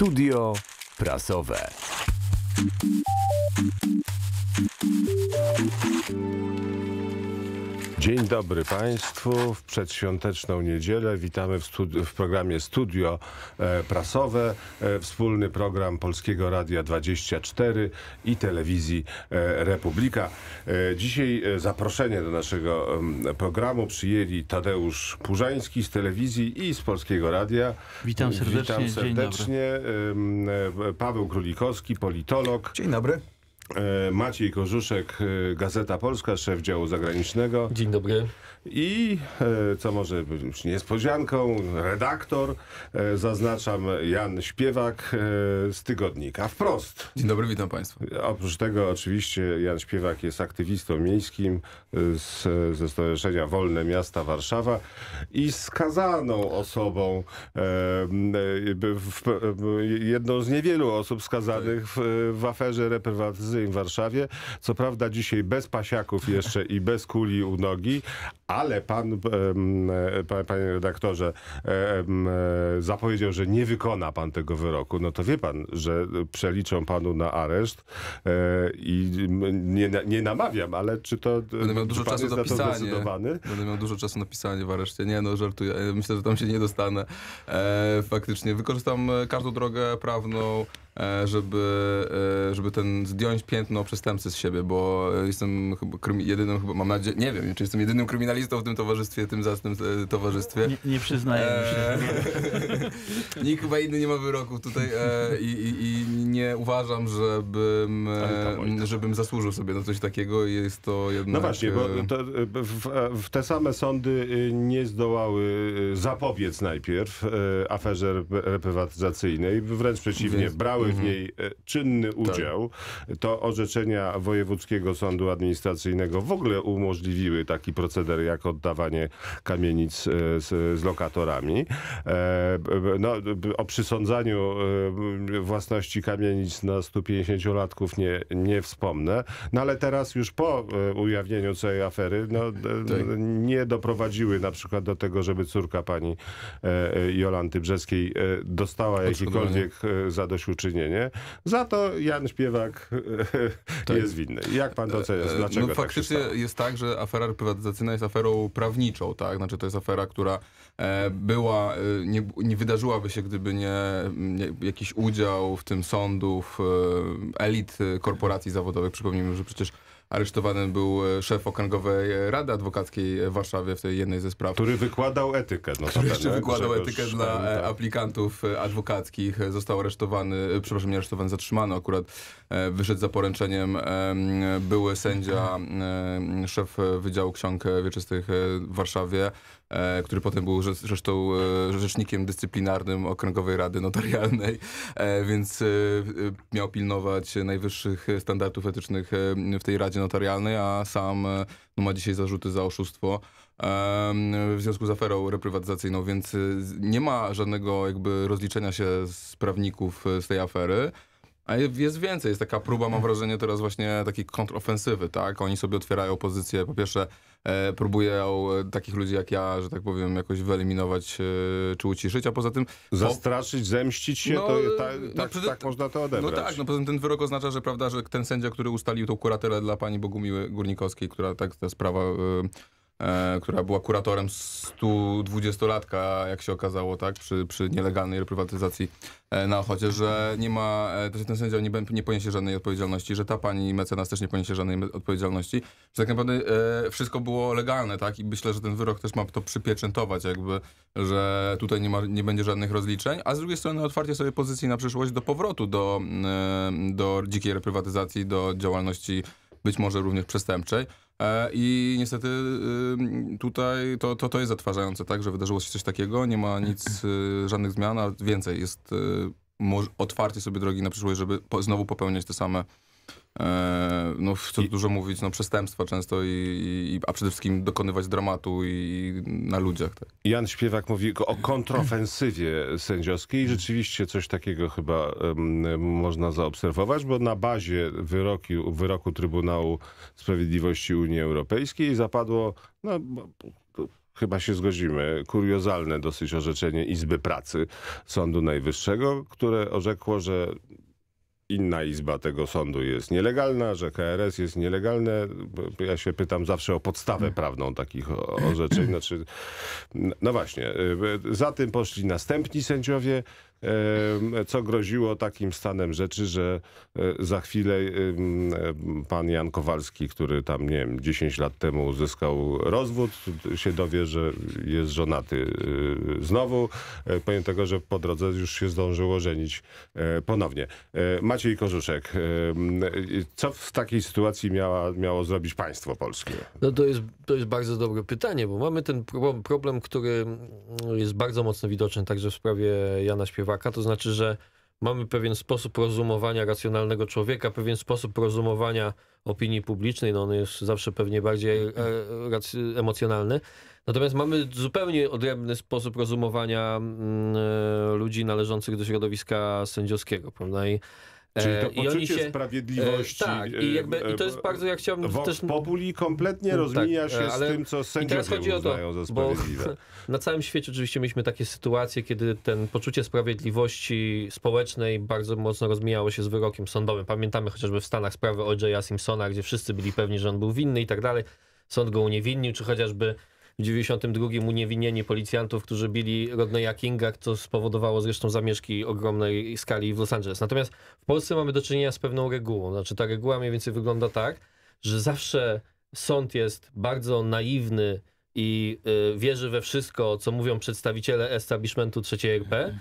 studio prasowe. Dzień dobry Państwu. W przedświąteczną niedzielę witamy w, w programie Studio e, Prasowe, e, wspólny program Polskiego Radia 24 i Telewizji e, Republika. E, dzisiaj e, zaproszenie do naszego programu przyjęli Tadeusz Purzański z Telewizji i z Polskiego Radia. Witam serdecznie. Witam serdecznie. E, Paweł Królikowski, politolog. Dzień dobry. E, Maciej Korzuszek, e, Gazeta Polska, szef działu zagranicznego. Dzień dobry. I e, co może być niespodzianką, redaktor, zaznaczam Jan Śpiewak z tygodnika Wprost. Dzień dobry, witam Państwa. Oprócz tego oczywiście Jan Śpiewak jest aktywistą miejskim z, ze Stowarzyszenia Wolne Miasta Warszawa i skazaną osobą, jedną z niewielu osób skazanych w, w aferze reprywatyzacyjnej Warszawie. Co prawda dzisiaj bez pasiaków jeszcze i bez kuli u nogi, ale pan, e, panie redaktorze, e, e, zapowiedział, że nie wykona pan tego wyroku. No to wie pan, że przeliczą panu na areszt i nie, nie namawiam, ale czy to... Będę miał dużo czasu na pisanie. Będę miał dużo czasu na pisanie w areszcie. Nie, no żartuję. Myślę, że tam się nie dostanę. faktycznie. Wykorzystam każdą drogę prawną, żeby, żeby ten zdjąć piętno przestępcy z siebie, bo jestem chyba jedynym, chyba, mam nadzieję, nie wiem, czy jestem jedynym kryminalistą, wokalistą w tym towarzystwie, tym zacnym e, towarzystwie. Nie, nie przyznajemy się. E, nikt chyba inny nie ma wyroków tutaj e, i, i, nie uważam, żebym, e, żebym zasłużył sobie na coś takiego. Jest to jednak... No właśnie, bo e, w, w te same sądy nie zdołały zapobiec najpierw aferze reprywatyzacyjnej, wręcz przeciwnie, Więc, brały mm -hmm. w mhm. niej czynny tak. udział. Tak. To orzeczenia Wojewódzkiego Sądu Administracyjnego w ogóle umożliwiły taki proceder jak oddawanie kamienic e, z, z lokatorami. E, no, o przysądzaniu e, własności kamienic na 150-latków nie, nie wspomnę, no ale teraz już po ujawnieniu całej afery no, tak. nie doprowadziły na przykład do tego, żeby córka pani Jolanty Brzeskiej dostała jakiekolwiek zadośćuczynienie. Za to Jan Śpiewak tak. jest winny. Jak pan to ocenia? Dlaczego no, tak faktycznie tak jest tak, że afera prywatyzacyjna jest afera aferą prawniczą, tak? Znaczy to jest afera, która e, była, e, nie, nie wydarzyłaby się, gdyby nie, nie, jakiś udział w tym sądów, e, elit korporacji zawodowych. Przypomnijmy, że przecież Aresztowany był e, szef Okręgowej e, Rady Adwokackiej e, w Warszawie w tej jednej ze spraw. Który wykładał etykę. No, który jeszcze tak, wykładał etykę dla tak. aplikantów adwokackich. Został aresztowany, przepraszam, nie aresztowany, zatrzymany akurat. Wyszedł za poręczeniem były sędzia, szef Wydziału Ksiąg Wieczystych w Warszawie, E, który potem był zresztą e, rzecznikiem dyscyplinarnym Okręgowej Rady Notarialnej, e, więc miał pilnować najwyższych standardów etycznych w tej Radzie Notarialnej, a sam no, ma dzisiaj zarzuty za oszustwo w związku z aferą reprywatyzacyjną, więc nie ma żadnego jakby rozliczenia się z prawników z tej afery. A jest więcej, jest taka próba, mam wrażenie, teraz właśnie takiej kontrofensywy, tak? Oni sobie otwierają pozycję, po pierwsze e, próbują e, takich ludzi jak ja, że tak powiem, jakoś wyeliminować e, czy uciszyć, a poza tym... Zastraszyć, zemścić się, no, to ta, ta, no, tak- przy... tak można to odebrać. No tak, no poza tym ten wyrok oznacza, że prawda, że ten sędzia, który ustalił tą kuratelę dla pani Bogumiły Górnikowskiej, która tak ta sprawa... E, E, która była kuratorem 120-latka, jak się okazało, tak, przy, przy nielegalnej reprywatyzacji e, na Ochocie, że nie ma, e, to ten sędzia nie, nie poniesie żadnej odpowiedzialności, że ta pani mecenas też nie poniesie żadnej odpowiedzialności, że tak naprawdę e, wszystko było legalne, tak, i myślę, że ten wyrok też ma to przypieczętować jakby, że tutaj nie, ma, nie będzie żadnych rozliczeń, a z drugiej strony otwarcie sobie pozycji na przyszłość do powrotu do, e, do dzikiej reprywatyzacji, do działalności być może również przestępczej. E, I niestety y, tutaj to, to, to jest zatrważające, tak, że wydarzyło się coś takiego, nie ma nic, y, żadnych zmian, a więcej jest y, otwarcie sobie drogi na przyszłość, żeby znowu popełniać te same E, no dużo mówić, no przestępstwa często i, i, a przede wszystkim dokonywać dramatu i na ludziach. Tak. Jan Śpiewak mówi o kontrofensywie sędziowskiej rzeczywiście coś takiego chyba um, można zaobserwować, bo na bazie wyroki, wyroku Trybunału Sprawiedliwości Unii Europejskiej zapadło, no chyba się zgodzimy, kuriozalne dosyć orzeczenie Izby Pracy Sądu Najwyższego, które orzekło, że inna izba tego sądu jest nielegalna, że KRS jest nielegalne. Ja się pytam zawsze o podstawę prawną takich orzeczeń. Znaczy, no właśnie, y, za tym poszli następni sędziowie, co groziło takim stanem rzeczy, że e, za chwilę e, pan Jan Kowalski, który tam, nie wiem, 10 lat temu uzyskał rozwód, się dowie, że jest żonaty e, znowu, pomimo tego, że po drodze już się zdążyło żenić ponownie. Maciej Korzuszek, co w takiej sytuacji miała, miało zrobić państwo polskie? No to jest, to jest bardzo dobre pytanie, bo mamy ten problem, który jest bardzo mocno widoczny także w sprawie Jana Śpiewaka, lewaka, to znaczy, że mamy pewien sposób rozumowania racjonalnego człowieka, pewien sposób rozumowania opinii publicznej, no on jest zawsze pewnie bardziej e, e, emocjonalny. Natomiast mamy zupełnie odrębny sposób rozumowania mm, e, ludzi należących do środowiska sędziowskiego, prawda? I Czyli to e, poczucie się, sprawiedliwości. E, tak, i, e, jakby, i to jest bardzo, jak chciałbym Vox też... Populi kompletnie tak, rozmija tak, się z tym, co sędziowie uznają za sprawiedliwe. Bo na całym świecie oczywiście mieliśmy takie sytuacje, kiedy ten poczucie sprawiedliwości społecznej bardzo mocno rozmijało się z wyrokiem sądowym. Pamiętamy chociażby w Stanach sprawę O.J. Simpsona, gdzie wszyscy byli pewni, że on był winny i tak dalej. Sąd go uniewinnił, czy chociażby w 92 uniewinnieni policjantów, którzy bili Rodneya Kinga, co spowodowało zresztą zamieszki ogromnej skali w Los Angeles. Natomiast w Polsce mamy do czynienia z pewną regułą. Znaczy ta reguła mniej więcej wygląda tak, że zawsze sąd jest bardzo naiwny i y, wierzy we wszystko, co mówią przedstawiciele establishmentu III RP mhm.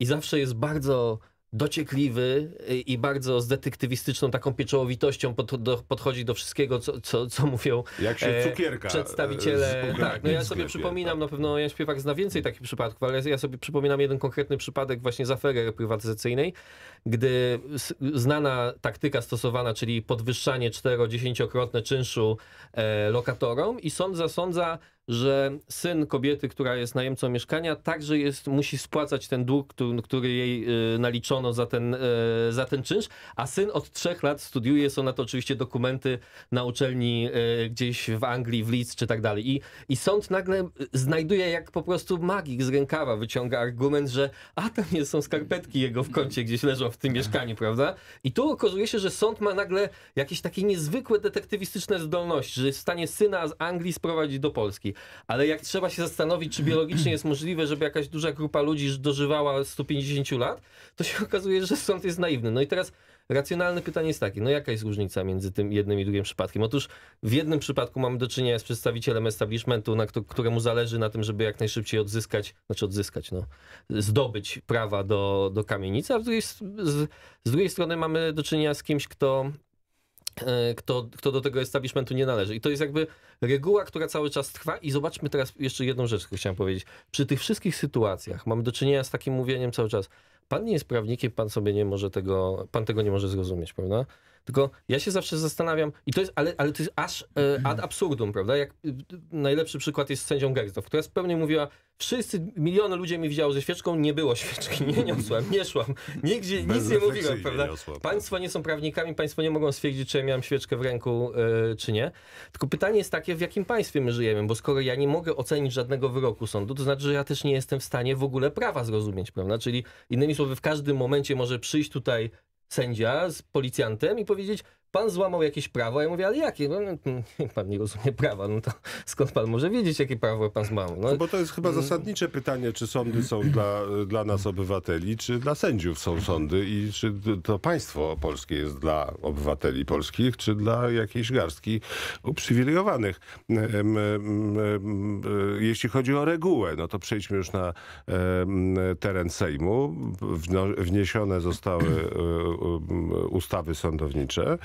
i zawsze jest bardzo dociekliwy i bardzo z detektywistyczną taką pieczołowitością pod, do, podchodzi do wszystkiego, co, co, co mówią Jak się e, cukierka e, przedstawiciele. Tak, no ja sobie przypominam, tak. na pewno Jan Śpiewak zna więcej takich przypadków, ale ja sobie przypominam jeden konkretny przypadek właśnie z afery reprywatyzacyjnej, gdy znana taktyka stosowana, czyli podwyższanie 4-10-krotne czynszu e, lokatorom i sąd zasądza że syn kobiety, która jest najemcą mieszkania, także jest, musi spłacać ten dług, który, który jej y, naliczono za ten, y, za ten czynsz, a syn od trzech lat studiuje, są na to oczywiście dokumenty na uczelni y, gdzieś w Anglii, w Leeds czy tak dalej. I, i sąd nagle znajduje jak po prostu magik z rękawa, wyciąga argument, że a tam nie są skarpetki jego w kącie gdzieś leżą w tym mieszkaniu, prawda? I tu okazuje się, że sąd ma nagle jakieś takie niezwykłe detektywistyczne zdolności, że jest w stanie syna z Anglii sprowadzić do Polski ale jak trzeba się zastanowić, czy biologicznie jest możliwe, żeby jakaś duża grupa ludzi dożywała 150 lat, to się okazuje, że sąd jest naiwny. No i teraz racjonalne pytanie jest takie, no jaka jest różnica między tym jednym i drugim przypadkiem? Otóż w jednym przypadku mamy do czynienia z przedstawicielem establishmentu, na to, któremu zależy na tym, żeby jak najszybciej odzyskać, znaczy odzyskać, no, zdobyć prawa do, do kamienicy, a z drugiej, z, z drugiej strony mamy do czynienia z kimś, kto E, kto, kto do tego establishmentu nie należy. I to jest jakby reguła, która cały czas trwa. I zobaczmy teraz jeszcze jedną rzecz, którą chciałem powiedzieć. Przy tych wszystkich sytuacjach mamy do czynienia z takim mówieniem cały czas. Pan nie jest prawnikiem, pan sobie nie może tego, pan tego nie może zrozumieć, prawda? Tylko ja się zawsze zastanawiam, i to jest, ale, ale to jest aż e, ad absurdum, prawda? Jak, e, najlepszy przykład jest z sędzią Gersdow, która pewnie mówiła, wszyscy, miliony ludzi mi widziało ze świeczką, nie było świeczki, nie niosłem, nie szłam, nigdzie, Bez nic nie mówiłem, prawda? Nie tak. państwo nie są prawnikami, państwo nie mogą stwierdzić, czy ja miałem świeczkę w ręku, e, czy nie. Tylko pytanie jest takie, w jakim państwie my żyjemy, bo skoro ja nie mogę ocenić żadnego wyroku sądu, to znaczy, że ja też nie jestem w stanie w ogóle prawa zrozumieć, prawda? Czyli innymi słowy, w każdym momencie może przyjść tutaj sędzia z policjantem i powiedzieć, pan złamał jakieś prawo. Ja mówię, ale jakie? No, no hmm, pan nie rozumie prawa, no to skąd pan może wiedzieć, jakie prawo pan złamał? No, bo to jest chyba mm. zasadnicze pytanie, czy sądy są dla, dla nas obywateli, czy dla sędziów są sądy i czy to państwo polskie jest dla obywateli polskich, czy dla jakiejś garstki uprzywilejowanych. Jeśli chodzi o regułę, no to przejdźmy już na teren Sejmu. Wniesione zostały e, ustawy sądownicze.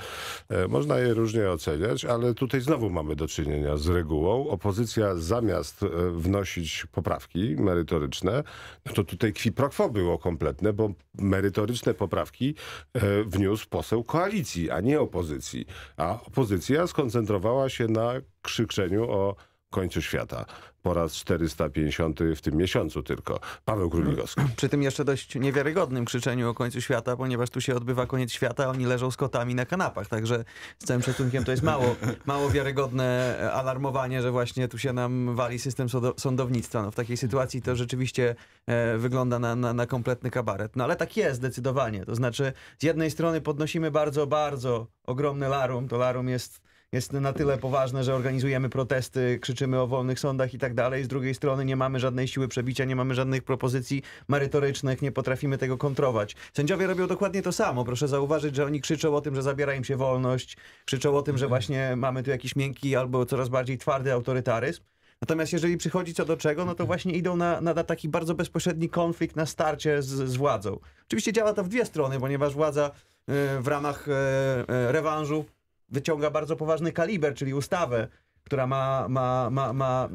E, można je różnie oceniać, ale tutaj znowu mamy do czynienia z regułą. Opozycja zamiast e, wnosić poprawki merytoryczne, no to tutaj kwi pro quo było kompletne, bo merytoryczne poprawki e, wniósł poseł koalicji, a nie opozycji. A opozycja skoncentrowała się na krzyczeniu o końcu świata. Po raz 450 w tym miesiącu tylko. Paweł Królikowski. Przy tym jeszcze dość niewiarygodnym krzyczeniu o końcu świata, ponieważ tu się odbywa koniec świata, a oni leżą z kotami na kanapach. Także z całym szacunkiem to jest mało, mało wiarygodne e, alarmowanie, że właśnie tu się nam wali system sądownictwa. No, w takiej sytuacji to rzeczywiście e, wygląda na, na, na kompletny kabaret. No ale tak jest zdecydowanie. To znaczy z jednej strony podnosimy bardzo, bardzo ogromny larum. To larum jest jest na tyle poważne, że organizujemy protesty, krzyczymy o wolnych sądach i tak dalej. Z drugiej strony nie mamy żadnej siły przebicia, nie mamy żadnych propozycji merytorycznych, nie potrafimy tego kontrować. Sędziowie robią dokładnie to samo. Proszę zauważyć, że oni krzyczą o tym, że zabiera im się wolność, krzyczą o tym, że mhm. właśnie mamy tu jakiś miękki albo coraz bardziej twardy autorytaryzm. Natomiast jeżeli przychodzi co do czego, no to mhm. właśnie idą na, na taki bardzo bezpośredni konflikt, na starcie z, z władzą. Oczywiście działa to w dwie strony, ponieważ władza y, w ramach y, y, rewanżu wyciąga bardzo poważny kaliber, czyli ustawę, która ma, ma, ma, ma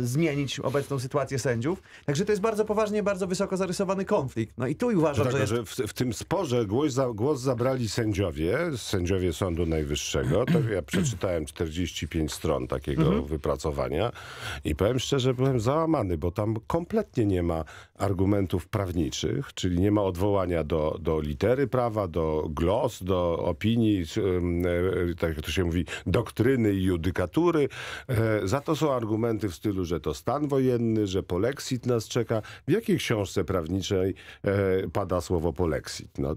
e, zmienić obecną sytuację sędziów. Także to jest bardzo poważnie, bardzo wysoko zarysowany konflikt. No i tu uważam, no tak, że, no, jest... że w, w, tym sporze głos, za, głos zabrali sędziowie, sędziowie Sądu Najwyższego. To ja przeczytałem 45 stron takiego mhm. wypracowania i powiem szczerze, byłem załamany, bo tam kompletnie nie ma argumentów prawniczych, czyli nie ma odwołania do, do litery prawa, do glos, do opinii, e, e, tak jak to się mówi, doktryny i judykatury, E, za to są argumenty w stylu, że to stan wojenny, że polexit nas czeka. W jakiej książce prawniczej e, pada słowo polexit? No, e,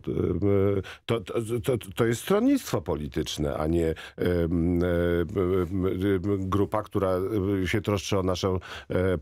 to, to, to, to jest stronnictwo polityczne, a nie grupa, która się troszczy o naszą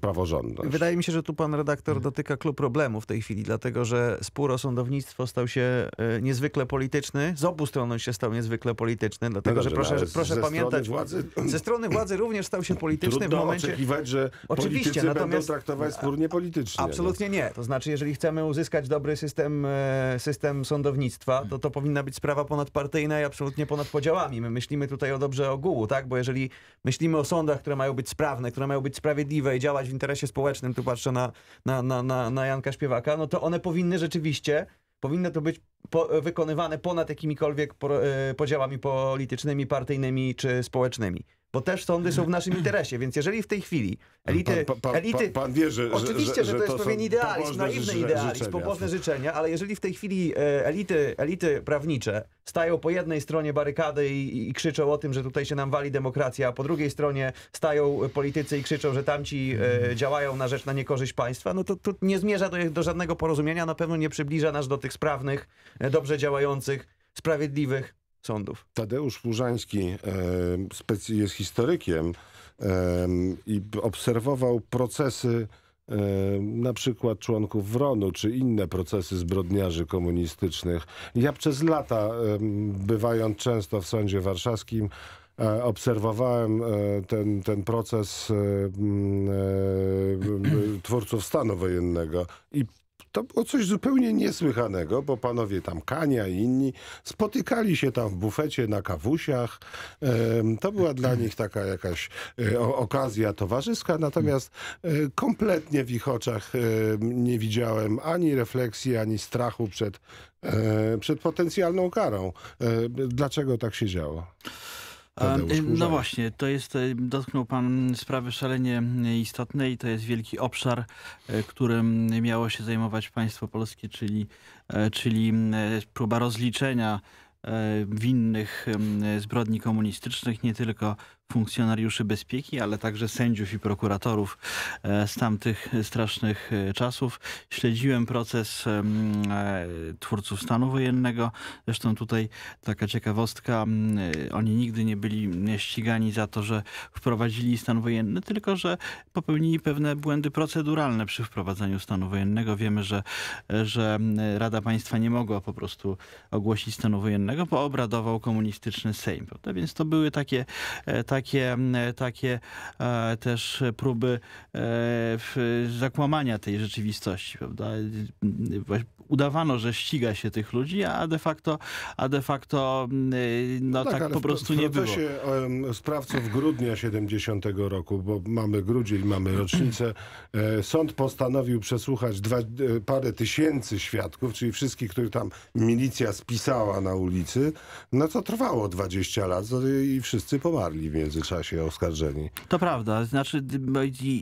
praworządność. Wydaje mi się, że tu pan redaktor dotyka klub problemu w tej chwili, dlatego że spór o sądownictwo stał się niezwykle polityczny. Z obu stron się stał niezwykle polityczny, dlatego no dobrze, że proszę, no proszę ze pamiętać... Strony władzy... Ze strony władzy również stał się polityczny Trudno w momencie... oczekiwać, że Oczywiście, politycy natomiast... będą traktować spór niepolitycznie. Absolutnie nie. To znaczy, jeżeli chcemy uzyskać dobry system, e, system sądownictwa, to to powinna być sprawa ponadpartyjna i absolutnie ponad podziałami. My myślimy tutaj o dobrze ogółu, tak? Bo jeżeli myślimy o sądach, które mają być sprawne, które mają być sprawiedliwe i działać w interesie społecznym, tu patrzę na, na, na, na, na Janka Śpiewaka, no to one powinny rzeczywiście powinno to być po, wykonywane ponad jakimikolwiek po, e, podziałami politycznymi, partyjnymi czy społecznymi bo też sądy są w naszym interesie. Więc jeżeli w tej chwili elity... Pan, pan, elity pan, pan wie, że, oczywiście, że, że, że to jest pewien idealizm, naiwny idealizm, pobożne życzenia, ale jeżeli w tej chwili e, elity, elity prawnicze stają po jednej stronie barykady i, i krzyczą o tym, że tutaj się nam wali demokracja, a po drugiej stronie stają e, politycy i krzyczą, że tamci e, działają na rzecz, na niekorzyść państwa, no to, to nie zmierza do, do żadnego porozumienia, na pewno nie przybliża nas do tych sprawnych, e, dobrze działających, sprawiedliwych sądów. Tadeusz Łużański e, jest historykiem e, i obserwował procesy e, na przykład członków WRON-u, czy inne procesy zbrodniarzy komunistycznych. Ja przez lata, bywając często w sądzie warszawskim, obserwowałem ten, ten proces twórców stanu wojennego i to było coś zupełnie niesłychanego, bo panowie tam Kania i inni spotykali się tam w bufecie na kawusiach. To była dla nich taka jakaś e, okazja towarzyska, natomiast e, kompletnie w ich oczach e, nie widziałem ani refleksji, ani strachu przed, przed potencjalną karą. Dlaczego tak się działo? Y, no właśnie, to jest, y, dotknął pan sprawy szalenie y, istotnej. To jest wielki obszar, którym miało się zajmować państwo polskie, czyli, czyli próba rozliczenia winnych zbrodni komunistycznych, nie tylko funkcjonariuszy bezpieki, ale także sędziów i prokuratorów e, z tamtych strasznych e, czasów. Śledziłem proces e, twórców stanu wojennego. Zresztą tutaj taka ciekawostka. Oni nigdy nie byli ścigani za to, że wprowadzili stan wojenny, tylko że popełnili pewne błędy proceduralne przy wprowadzaniu stanu wojennego. Wiemy, że, że Rada Państwa nie mogła po prostu ogłosić stanu wojennego, bo obradował komunistyczny Sejm. Prawda? Więc to były takie, takie takie, takie e, też próby e, zakłamania tej rzeczywistości, prawda? udawano, że ściga się tych ludzi, a de facto, a de facto no, no, tak, tak po prostu nie było. W sprawców grudnia 70 roku, bo mamy grudzień, mamy rocznicę, e, sąd postanowił przesłuchać dwa, parę tysięcy świadków, czyli wszystkich, których tam milicja spisała na ulicy, no to trwało 20 lat no i wszyscy pomarli międzyczasie oskarżeni. To prawda. Znaczy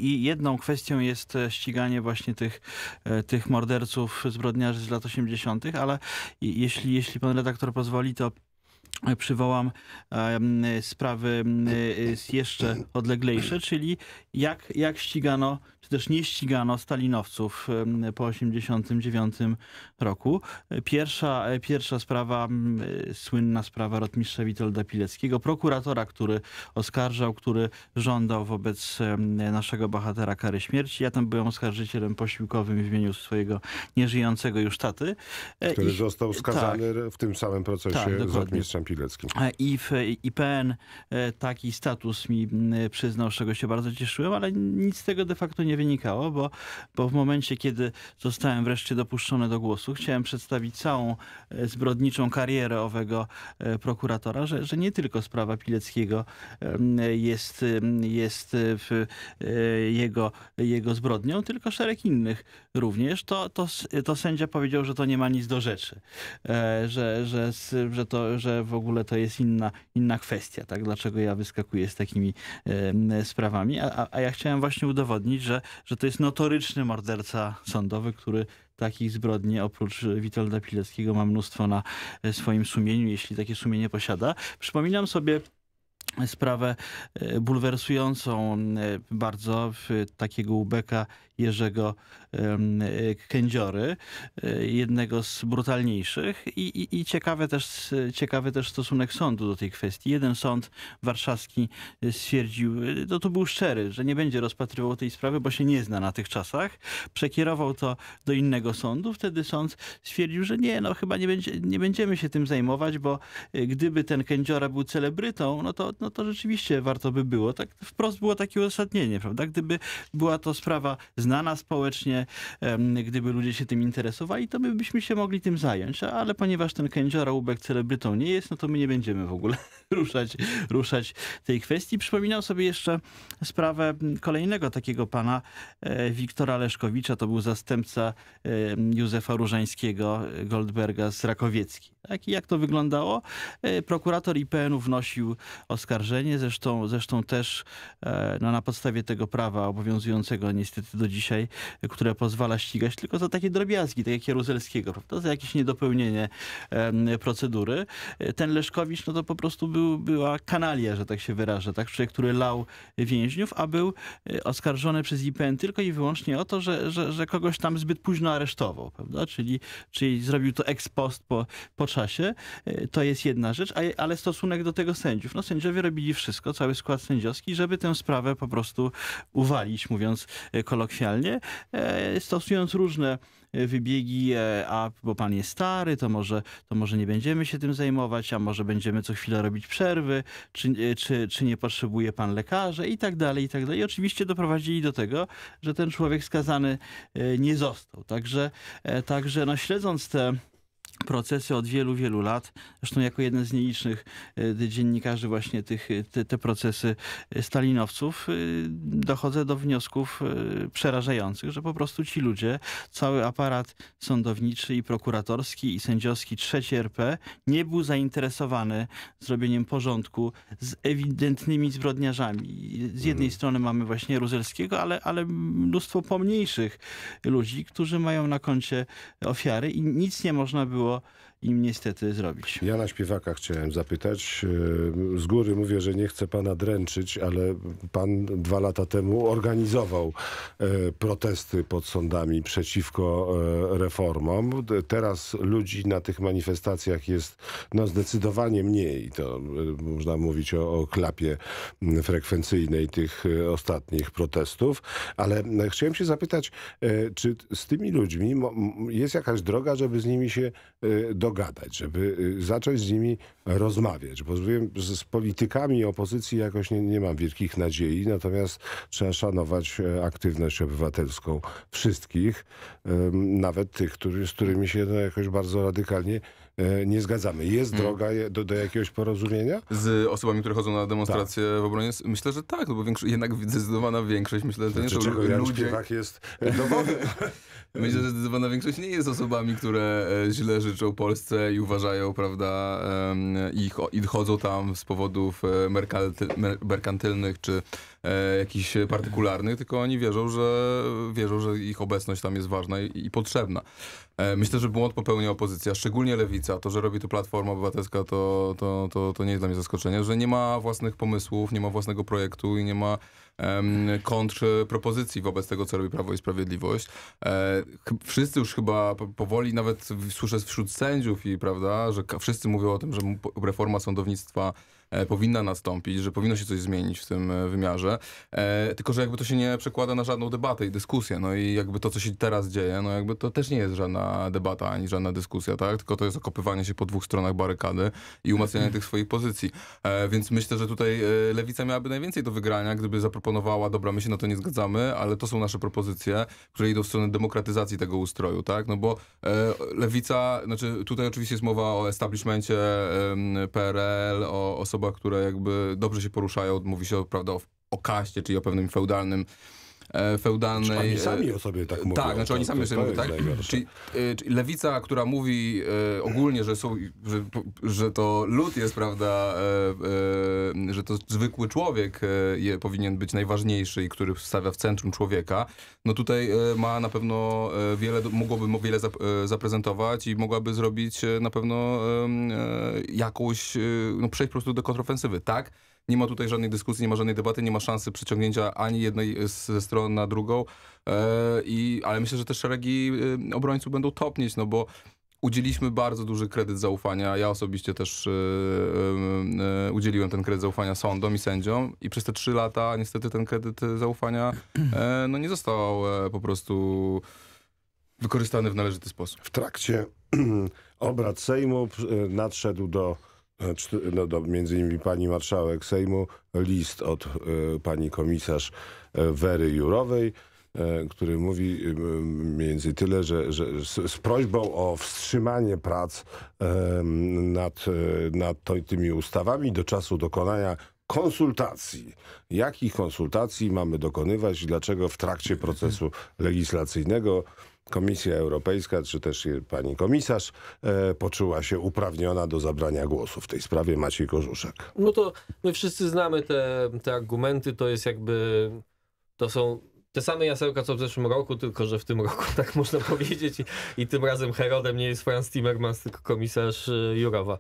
jedną kwestią jest e, ściganie właśnie tych, e, tych morderców, zbrodniarzy z lat 80., ale jeśli, jeśli pan redaktor pozwoli, to przywołam sprawy jeszcze odleglejsze, czyli jak, jak ścigano, czy też nie ścigano stalinowców po 1989 roku. Pierwsza, pierwsza sprawa, słynna sprawa rotmistrza Witolda Pileckiego, prokuratora, który oskarżał, który żądał wobec naszego bohatera kary śmierci. Ja tam byłem oskarżycielem posiłkowym w imieniu swojego nieżyjącego już taty. E, który I, został skazany tak, w tym samym procesie tak, z rotmistrzem Markiem Pileckim. E, I w IPN e, taki status mi przyznał, z czego się bardzo cieszyłem, ale nic z tego de facto nie wynikało, bo, bo w momencie, kiedy zostałem wreszcie dopuszczony do głosu, chciałem przedstawić całą e, zbrodniczą karierę owego prokuratora, że, że nie tylko sprawa Pileckiego jest, jest w, jego, jego zbrodnią, tylko szereg innych również. To, to, to sędzia powiedział, że to nie ma nic do rzeczy, że, że, że, to, że w ogóle to jest inna, inna kwestia, tak? Dlaczego ja wyskakuję z takimi e, sprawami? A, a ja chciałem właśnie udowodnić, że, że to jest notoryczny morderca sądowy, który takich zbrodni oprócz Witolda Pileckiego ma mnóstwo na e, swoim sumieniu, jeśli takie sumienie posiada. Przypominam sobie sprawę e, bulwersującą e, bardzo takiego Ubeka Jerzego e, Kędziory, e, jednego z brutalniejszych i, i, i ciekawy, też, ciekawy też stosunek sądu do tej kwestii. Jeden sąd warszawski e, stwierdził, no to był szczery, że nie będzie rozpatrywał tej sprawy, bo się nie zna na tych czasach. Przekierował to do innego sądu. Wtedy sąd stwierdził, że nie, no chyba nie, będzie, nie będziemy się tym zajmować, bo gdyby ten Kędziora był celebrytą, no to, no to rzeczywiście warto by było. Tak wprost było takie uzasadnienie, prawda? Gdyby była to sprawa znana społecznie, gdyby ludzie się tym interesowali, to my byśmy się mogli tym zająć. Ale ponieważ ten kędziora ubek celebrytą nie jest, no to my nie będziemy w ogóle ruszać, ruszać tej kwestii. Przypominam sobie jeszcze sprawę kolejnego takiego pana, e, Wiktora Leszkowicza, to był zastępca Józefa Różańskiego e, Goldberga z Rakowiecki. Tak? jak to wyglądało? E, prokurator IPN-u wnosił oskarżenie, zresztą, zresztą też no, na podstawie tego prawa obowiązującego niestety do dzisiaj, które pozwala ścigać tylko za takie drobiazgi, tak jak Jaruzelskiego, prawda? za jakieś niedopełnienie procedury. Ten Leszkowicz no to po prostu był, była kanalia, że tak się wyrażę, tak? człowiek, który lał więźniów, a był e, oskarżony przez IPN tylko i wyłącznie o to, że, że, że kogoś tam zbyt późno aresztował, prawda? Czyli, czyli zrobił to ex post po, po czasie. E, to jest jedna rzecz, ale stosunek do tego sędziów. No sędziowie robili wszystko, cały skład sędziowski, żeby tę sprawę po prostu uwalić, mówiąc e, kolokwialnie oficjalnie, e, stosując różne e, wybiegi, e, a bo pan jest stary, to może, to może nie będziemy się tym zajmować, a może będziemy co chwilę robić przerwy, czy, czy, czy nie potrzebuje pan lekarza i tak dalej, i tak dalej. I oczywiście doprowadzili do tego, że ten człowiek skazany nie został. Także, także no, śledząc te procesy od wielu, wielu lat. Zresztą jako jeden z nielicznych e, dziennikarzy właśnie tych, e, te, te, procesy e, stalinowców dochodzę do wniosków przerażających, że po prostu ci ludzie, cały aparat sądowniczy i prokuratorski i sędziowski III RP nie był zainteresowany zrobieniem porządku z ewidentnymi zbrodniarzami. Z jednej mhm. strony mamy właśnie Ruzelskiego, ale, ale mnóstwo pomniejszych ludzi, którzy mają na koncie ofiary i nic nie można było 그리고 im niestety zrobić. Ja na śpiewaka chciałem zapytać. Yy, z góry mówię, że nie chcę pana dręczyć, ale pan dwa lata temu organizował yy, protesty pod sądami przeciwko yy, reformom. Teraz ludzi na tych manifestacjach jest no, zdecydowanie mniej. To można mówić o, o klapie mm, frekwencyjnej tych ostatnich protestów. Ale chciałem się zapytać, czy z tymi ludźmi jest jakaś droga, żeby z nimi się dogadać? dogadać, żeby y, zacząć z nimi rozmawiać, bo wiem, z politykami opozycji jakoś nie, nie mam wielkich nadziei, natomiast trzeba szanować e, aktywność obywatelską wszystkich, nawet tych, którzy, z którymi się no jakoś bardzo radykalnie E, nie zgadzamy. Jest hmm. droga do, do jakiegoś porozumienia? Z osobami, które chodzą na demonstrację tak. w obronie? Myślę, że tak, no bo większo- jednak zdecydowana większość, myślę, że to znaczy, nie są ludzie... jest e, myślę, że zdecydowana większość nie jest osobami, które e, źle życzą Polsce i uważają, prawda, i, chodzą tam z powodów merkantylnych czy E, jakichś partykularnych, tylko oni wierzą, że wierzą, że ich obecność tam jest ważna i, i potrzebna. E, myślę, że błąd popełnia opozycja, szczególnie lewica. To, że robi to Platforma Obywatelska, to, to, to, to nie jest dla mnie zaskoczenie, że nie ma własnych pomysłów, nie ma własnego projektu i nie ma kontrpropozycji wobec tego, co robi Prawo i Sprawiedliwość. E, wszyscy już chyba powoli, nawet słyszę wśród sędziów i prawda, że wszyscy mówią o tym, że reforma sądownictwa E, powinna nastąpić, że powinno się coś zmienić w tym e, wymiarze, e, tylko że jakby to się nie przekłada na żadną debatę i dyskusję, no i jakby to, co się teraz dzieje, no jakby to też nie jest żadna debata ani żadna dyskusja, tak? Tylko to jest okopywanie się po dwóch stronach barykady i umacnianie mhm. tych swoich pozycji. Więc myślę, że tutaj lewica miałaby najwięcej do wygrania, gdyby zaproponowała, dobra, my się na to nie zgadzamy, ale to są nasze propozycje, które idą w stronę demokratyzacji tego ustroju, tak? No bo lewica, znaczy tutaj oczywiście jest mowa o establishmencie PRL, o osobach które jakby dobrze się poruszają, mówi się prawda, o, o kaście, czyli o pewnym feudalnym E, feudalnej... Znaczy oni e, sami o sobie tak mówią. Tak, znaczy oni tak, sami o sobie mówią, tak? Czyli, e, czyli, lewica, która mówi ogólnie, że, są, że, że to lud jest, prawda, że to zwykły człowiek je, powinien być najważniejszy i który stawia w centrum człowieka, no tutaj ma na pewno wiele, mogłoby mu wiele zaprezentować i mogłaby zrobić na pewno jakąś, no przejść po prostu do kontrofensywy, tak? Nie ma tutaj żadnej dyskusji, nie ma żadnej debaty, nie ma szansy przeciągnięcia ani jednej y, ze stron na drugą. E, I, ale myślę, że te szeregi y, obrońców będą topnieć, no bo udzieliśmy bardzo duży kredyt zaufania. Ja osobiście też y, udzieliłem ten kredyt zaufania sądom i sędziom i przez te trzy lata niestety ten kredyt zaufania e, no nie został e, po prostu wykorzystany w należyty sposób. W trakcie obrad Sejmu nadszedł do E, no, do, między innymi pani marszałek Sejmu, list od e, pani komisarz e, Wery Jurowej, który mówi między tyle, że, że z, z, prośbą o wstrzymanie prac nad, nad to, tymi ustawami do czasu dokonania konsultacji. Jakich konsultacji mamy dokonywać i dlaczego w trakcie procesu legislacyjnego Komisja Europejska, czy też pani komisarz e, poczuła się uprawniona do zabrania głosu w tej sprawie Maciej Korzuszek. No to my wszyscy znamy te, te argumenty, to jest jakby, to są te same jasełka co w zeszłym roku, tylko że w tym roku, tak można powiedzieć, i, i tym razem Herodem nie jest Franz Timmermans, tylko komisarz e, Jurowa.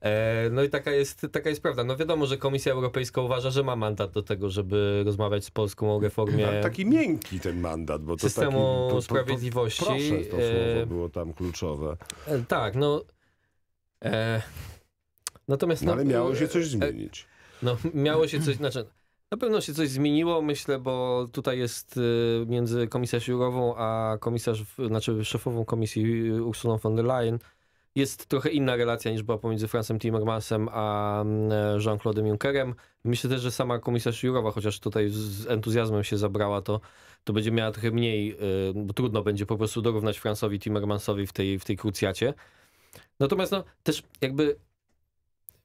E, no i taka jest, taka jest prawda. No wiadomo, że Komisja Europejska uważa, że ma mandat do tego, żeby rozmawiać z Polską o reformie. No, taki miękki ten mandat, bo to systemu taki, to, sprawiedliwości. To, to, proszę, to e, słowo było tam kluczowe. E, tak, no. E, natomiast. No, no ale miało się e, coś zmienić. No, miało się coś, znaczy, na pewno się coś zmieniło, myślę, bo tutaj jest y, między komisarz Jurową a komisarz, znaczy szefową komisji y, Ursulą von der Leyen jest trochę inna relacja niż była pomiędzy Francem Timmermansem a mm, e, jean claude Junckerem. Myślę też, że sama komisarz Jurowa, chociaż tutaj z entuzjazmem się zabrała, to, to będzie miała trochę mniej, y, bo trudno będzie po prostu dorównać Francowi Timmermansowi w tej, w tej krucjacie. Natomiast no, też jakby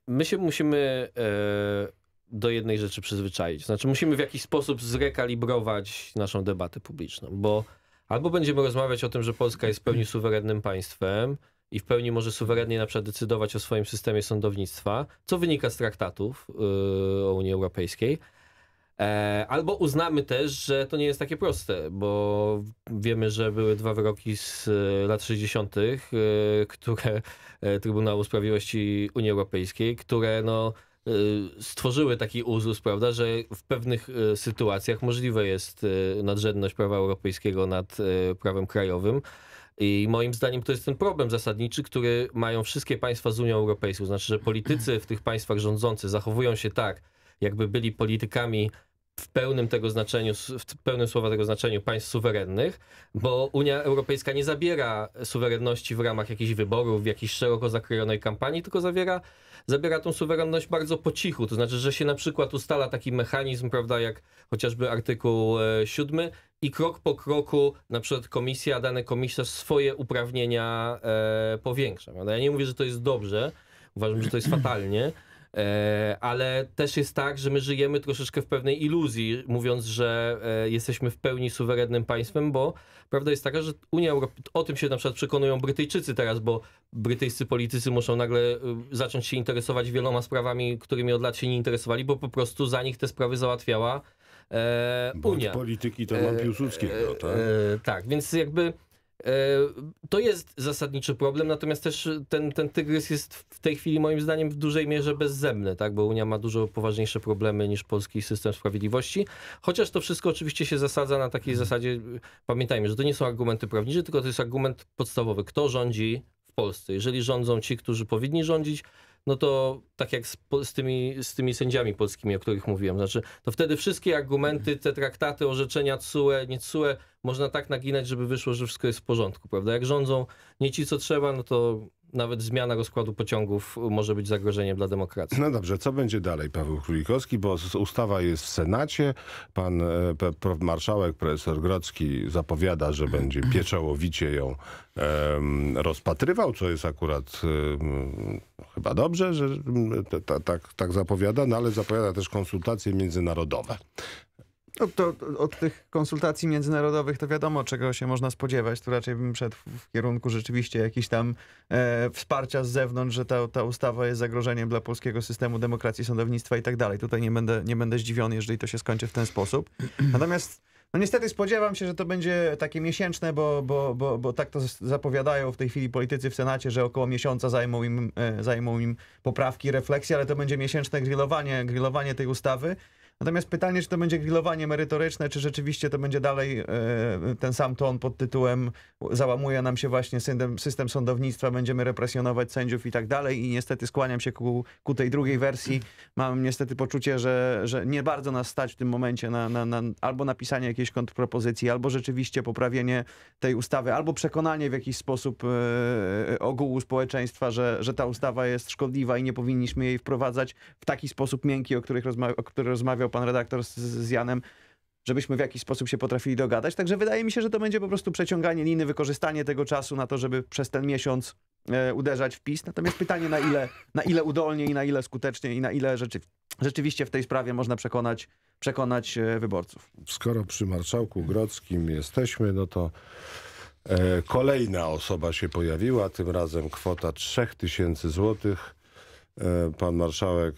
my się musimy e, do jednej rzeczy przyzwyczaić. Znaczy musimy w jakiś sposób zrekalibrować naszą debatę publiczną, bo albo będziemy rozmawiać o tym, że Polska jest w pełni suwerennym państwem i w pełni może suwerennie na przykład decydować o swoim systemie sądownictwa, co wynika z traktatów yy, o Unii Europejskiej, e, Albo uznamy też, że to nie jest takie proste, bo wiemy, że były dwa wyroki z e, lat 60., e, które Trybunału Sprawiedliwości Unii Europejskiej, które no, Y, stworzyły taki uzus, prawda, że w pewnych y, sytuacjach możliwe jest y, nadrzędność prawa europejskiego nad prawem krajowym. I moim zdaniem to jest ten problem zasadniczy, który mają wszystkie państwa z Unią Europejską. Znaczy, że politycy w tych państwach rządzący zachowują się tak, jakby byli politykami w pełnym tego znaczeniu, w pełnym słowa tego znaczeniu państw suwerennych, bo Unia Europejska nie zabiera suwerenności w ramach jakichś wyborów, w jakiejś szeroko zakrojonej kampanii, tylko zawiera, zabiera tą suwerenność bardzo po cichu. To znaczy, że się na przykład ustala taki mechanizm, prawda, jak chociażby artykuł 7 e, i krok po kroku na przykład komisja, dany komisarz swoje uprawnienia e, powiększa. Prawda? Ja nie mówię, że to jest dobrze, uważam, że to jest fatalnie, E, ale też jest tak, że my żyjemy troszeczkę w pewnej iluzji, mówiąc, że e, jesteśmy w pełni suwerennym państwem, bo prawda jest taka, że Unia Europejska, o tym się na przykład przekonują Brytyjczycy teraz, bo brytyjscy politycy muszą nagle y, zacząć się interesować wieloma sprawami, którymi od lat się nie interesowali, bo po prostu za nich te sprawy załatwiała e, Unia. Unia. Bądź polityki to mam Piłsudskiego, tak? tak, więc jakby E, to jest zasadniczy problem, natomiast też ten, ten tygrys jest w tej chwili moim zdaniem w dużej mierze bezzemny, tak? bo Unia ma dużo poważniejsze problemy niż polski system sprawiedliwości. Chociaż to wszystko oczywiście się zasadza na takiej mhm. zasadzie, pamiętajmy, że to nie są argumenty prawnicze, tylko to jest argument podstawowy. Kto rządzi w Polsce? Jeżeli rządzą ci, którzy powinni rządzić, no to tak jak z, z, tymi, z tymi sędziami polskimi, o których mówiłem, znaczy to wtedy wszystkie argumenty, te traktaty, orzeczenia CUE, nie CUE, można tak naginać, żeby wyszło, że wszystko jest w porządku, prawda? Jak rządzą nie ci, co trzeba, no to nawet zmiana rozkładu pociągów może być zagrożeniem dla demokracji. No dobrze, co będzie dalej, Paweł Królikowski, bo ustawa jest w Senacie, pan e, marszałek, profesor Grodzki zapowiada, że będzie pieczołowicie ją rozpatrywał, co jest akurat chyba dobrze, że tak, tak zapowiada, no ale zapowiada też konsultacje międzynarodowe. No to od tych konsultacji międzynarodowych to wiadomo, czego się można spodziewać. Tu raczej bym szedł w kierunku rzeczywiście jakichś tam e, wsparcia z zewnątrz, że ta, ta ustawa jest zagrożeniem dla polskiego systemu demokracji, sądownictwa i tak dalej. Tutaj nie będę, nie będę zdziwiony, jeżeli to się skończy w ten sposób. Natomiast no niestety spodziewam się, że to będzie takie miesięczne, bo, bo, bo, bo tak to zapowiadają w tej chwili politycy w Senacie, że około miesiąca zajmą im, e, zajmą im poprawki, refleksje, ale to będzie miesięczne grillowanie, grillowanie tej ustawy. Natomiast pytanie, czy to będzie grillowanie merytoryczne, czy rzeczywiście to będzie dalej e, ten sam ton pod tytułem załamuje nam się właśnie system, sądownictwa, będziemy represjonować sędziów i tak dalej i niestety skłaniam się ku, ku tej drugiej wersji. Mam niestety poczucie, że, że nie bardzo nas stać w tym momencie na, na, na albo napisanie jakiejś kontrpropozycji, albo rzeczywiście poprawienie tej ustawy, albo przekonanie w jakiś sposób yy, ogółu społeczeństwa, że, że ta ustawa jest szkodliwa i nie powinniśmy jej wprowadzać w taki sposób miękki, o, których rozma o który rozmawiał pan redaktor z, z Janem, żebyśmy w jakiś sposób się potrafili dogadać. Także wydaje mi się, że to będzie po prostu przeciąganie liny, wykorzystanie tego czasu na to, żeby przez ten miesiąc e, uderzać w PiS. Natomiast pytanie, na ile, na ile udolnie i na ile skutecznie i na ile rzeczy, rzeczywiście w tej sprawie można przekonać przekonać e, wyborców. Skoro przy marszałku Grodzkim jesteśmy, no to e, kolejna osoba się pojawiła, tym razem kwota 3000 złotych E, pan marszałek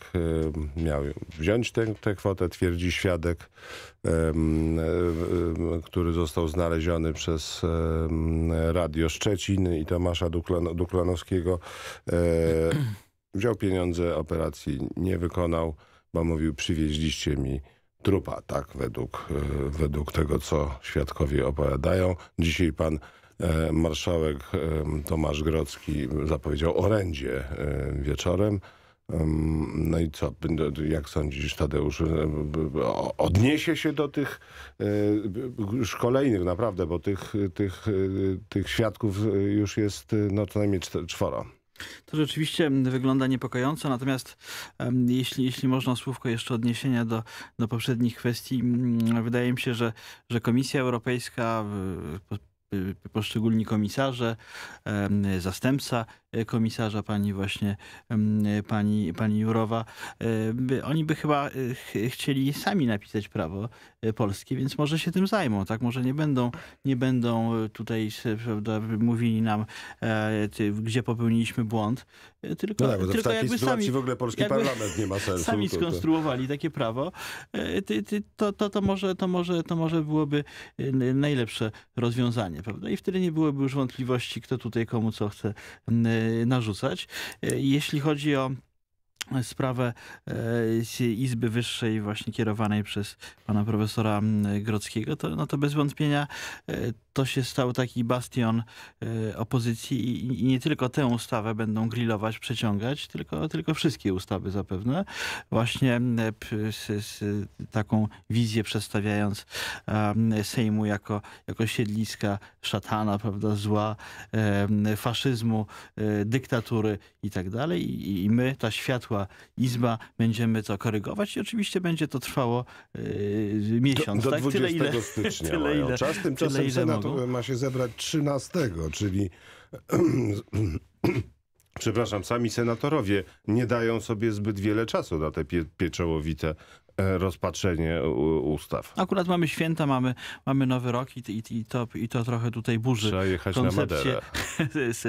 e, miał wziąć tę, tę kwotę, twierdzi świadek, e, który został znaleziony przez Radio Szczecin i Tomasza Duklanowskiego. Wziął pieniądze, operacji nie wykonał, bo mówił przywieźliście mi trupa, tak, według, według tego, co świadkowie opowiadają. Dzisiaj pan E, marszałek e, Tomasz Grocki zapowiedział orędzie e, wieczorem. No i co, jak sądzisz Tadeusz, odniesie się do tych już kolejnych naprawdę, bo tych, tych, tych świadków już jest no, co najmniej czworo. To rzeczywiście wygląda niepokojąco, natomiast jeśli, jeśli można słówko jeszcze odniesienia do, do poprzednich kwestii, mm, wydaje mi się, że, że Komisja Europejska Y, poszczególni komisarze, zastępca E, komisarza, pani właśnie, e, pani, pani Jurowa. E, oni by chyba chcieli sami napisać prawo polskie, więc może się tym zajmą, tak? Może nie będą, nie będą tutaj prawda, mówili nam, gdzie popełniliśmy błąd, tylko, no tak, tylko w takiej jakby sytuacji sami, w ogóle polski parlament nie ma sensu. Sami skonstruowali takie prawo, to, to, to, może, to, może, to może byłoby najlepsze rozwiązanie, prawda? I wtedy nie byłoby już wątpliwości, kto tutaj komu co chce E, narzucać. E, jeśli chodzi o e, sprawę Izby Wyższej właśnie kierowanej przez pana profesora mm, Grockiego, to, no to bez wątpienia to się stał taki bastion e, opozycji i, nie tylko tę ustawę będą grillować, przeciągać, tylko, tylko wszystkie ustawy zapewne. Właśnie z, z e, taką wizję przedstawiając Sejmu jako, jako siedliska szatana, prawda, zła, e, faszyzmu, dyktatury i tak dalej. I, I my, ta światła Izba, będziemy to korygować i oczywiście będzie to trwało miesiąc. Do, do tak? 20 tyle, ile, stycznia tyle, ile, czas. Tymczasem tyle, ile Senat Yy, ma się zebrać 13, czyli... Przepraszam, sami senatorowie nie dają sobie zbyt wiele czasu na te pie pieczołowite E, rozpatrzenie ustaw. Akurat mamy święta, mamy, mamy nowy rok i, i, i, to, i to trochę tutaj burzy. Trzeba jechać koncepcję na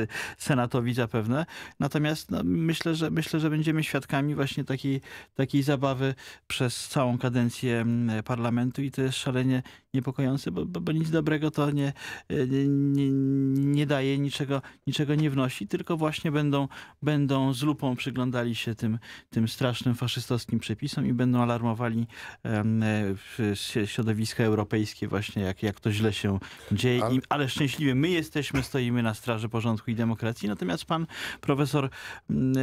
Senatowi zapewne. Natomiast no, myślę, że, myślę, że będziemy świadkami właśnie takiej, takiej zabawy przez całą kadencję mm, parlamentu i to jest szalenie niepokojące, bo, bo, bo nic dobrego to nie, nie, nie, daje, niczego, niczego nie wnosi, tylko właśnie będą, będą z lupą przyglądali się tym, tym strasznym faszystowskim przepisom i będą alarmować krytykowali e, środowiska europejskie właśnie, jak, jak to źle się dzieje. Ale... ale szczęśliwie my jesteśmy, stoimy na straży porządku i demokracji. Natomiast pan profesor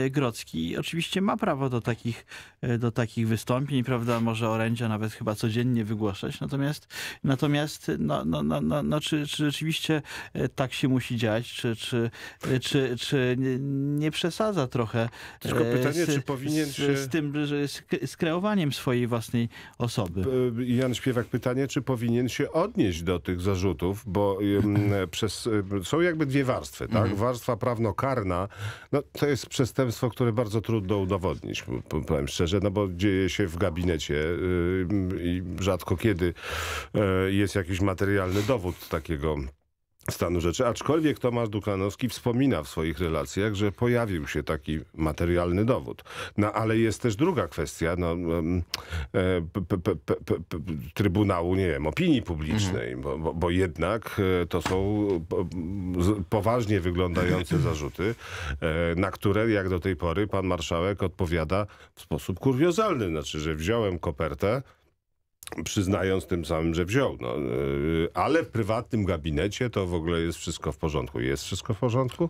Grocki oczywiście ma prawo do takich, e, do takich wystąpień, prawda, może orędzia nawet chyba codziennie wygłaszać. Natomiast, natomiast no, no, no, no, no czy, czy rzeczywiście e, tak się musi dziać, czy, czy, czy, czy nie, przesadza trochę Tylko pytanie, z, czy powinien się... z, z tym, że z, z kreowaniem swojej własnej osoby. Jan Śpiewak pytanie, czy powinien się odnieść do tych zarzutów, bo przez, są jakby dwie warstwy, tak? Mhm. Warstwa prawnokarna, no to jest przestępstwo, które bardzo trudno udowodnić, powiem szczerze, no bo dzieje się w gabinecie i rzadko kiedy e, jest jakiś materialny dowód takiego stanu rzeczy. Aczkolwiek Tomasz Duklanowski wspomina w swoich relacjach, że pojawił się taki materialny dowód. No ale jest też druga kwestia no, e, Trybunału, nie wiem, opinii publicznej, bo, bo, bo jednak e, to są poważnie wyglądające zarzuty, e, na które jak do tej pory pan marszałek odpowiada w sposób kuriozalny. Znaczy, że wziąłem kopertę, przyznając tym samym, że wziął. No, y, ale w prywatnym gabinecie to w ogóle jest wszystko w porządku. Jest wszystko w porządku?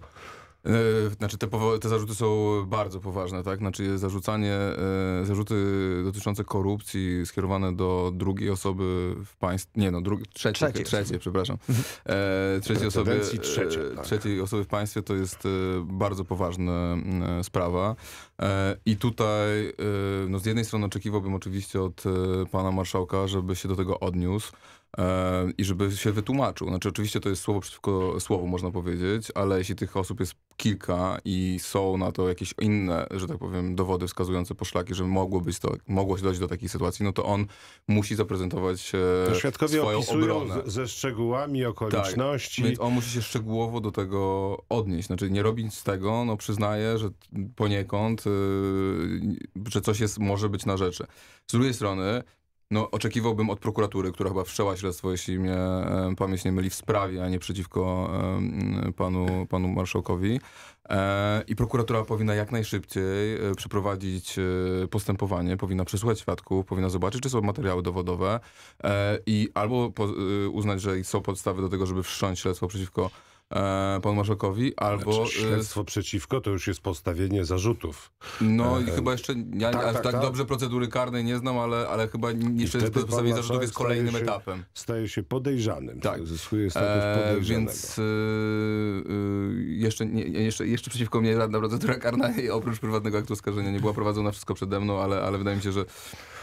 E, znaczy te, te zarzuty są bardzo poważne, tak? Znaczy zarzucanie, e, zarzuty dotyczące korupcji skierowane do drugiej osoby w państwie, nie no, drugi, trzeciej, trzeciej, przepraszam. Mhm. E, trzeciej, osoby, trzecie, e, tak. trzeciej osoby w państwie to jest bardzo poważna sprawa. I tutaj no, z jednej strony oczekiwałbym oczywiście od pana marszałka, żeby się do tego odniósł i żeby się wytłumaczył. Znaczy oczywiście to jest słowo przeciwko słowu, można powiedzieć, ale jeśli tych osób jest kilka i są na to jakieś inne, że tak powiem, dowody wskazujące poszlaki, że mogło, być to, mogło się dojść do takiej sytuacji, no to on musi zaprezentować e, to świadkowie swoją opisują obronę. ze szczegółami okoliczności. Tak, więc on musi się szczegółowo do tego odnieść. Znaczy nie robić z tego, no przyznaje, że poniekąd, yy, że coś jest, może być na rzeczy. Z drugiej strony no, oczekiwałbym od prokuratury, która chyba wszczęła śledztwo, jeśli mnie e, pamięć nie myli, w sprawie, a nie przeciwko e, panu, panu marszałkowi. E, I prokuratura powinna jak najszybciej e, przeprowadzić e, postępowanie, powinna przesłuchać świadków, powinna zobaczyć, czy są materiały dowodowe e, i albo po, uznać, że są podstawy do tego, żeby wszcząć śledztwo przeciwko e, panu albo... Znaczy, e, śledztwo przeciwko to już jest postawienie zarzutów. No i e, chyba jeszcze, ja tak, aż tak, tak, tak, dobrze procedury karnej nie znam, ale, ale chyba jeszcze jest postawienie zarzutów jest kolejnym się, etapem. Staje się podejrzanym. Tak. Zyskuje status e, podejrzanego. Więc jeszcze, nie, jeszcze, jeszcze przeciwko mnie żadna procedura karna oprócz prywatnego aktu oskarżenia nie była prowadzona wszystko przede mną, ale, ale wydaje mi się, że,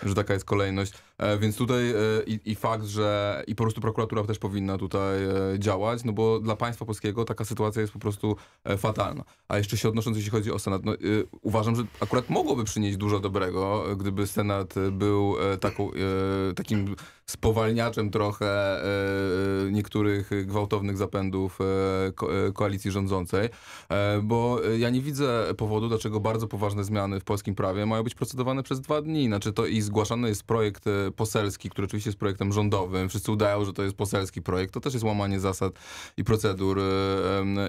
że taka jest kolejność. E, więc tutaj e, i, i, fakt, że i po prostu prokuratura też powinna tutaj e, działać, no bo dla państwa polskiego taka sytuacja jest po prostu fatalna. A jeszcze się odnosząc, jeśli chodzi o Senat, no, uważam, że akurat mogłoby przynieść dużo dobrego, gdyby Senat był taką, takim spowalniaczem trochę niektórych gwałtownych zapędów koalicji rządzącej, bo ja nie widzę powodu, dlaczego bardzo poważne zmiany w polskim prawie mają być procedowane przez dwa dni. Znaczy to i zgłaszany jest projekt poselski, który oczywiście jest projektem rządowym, wszyscy udają, że to jest poselski projekt, to też jest łamanie zasad i procedur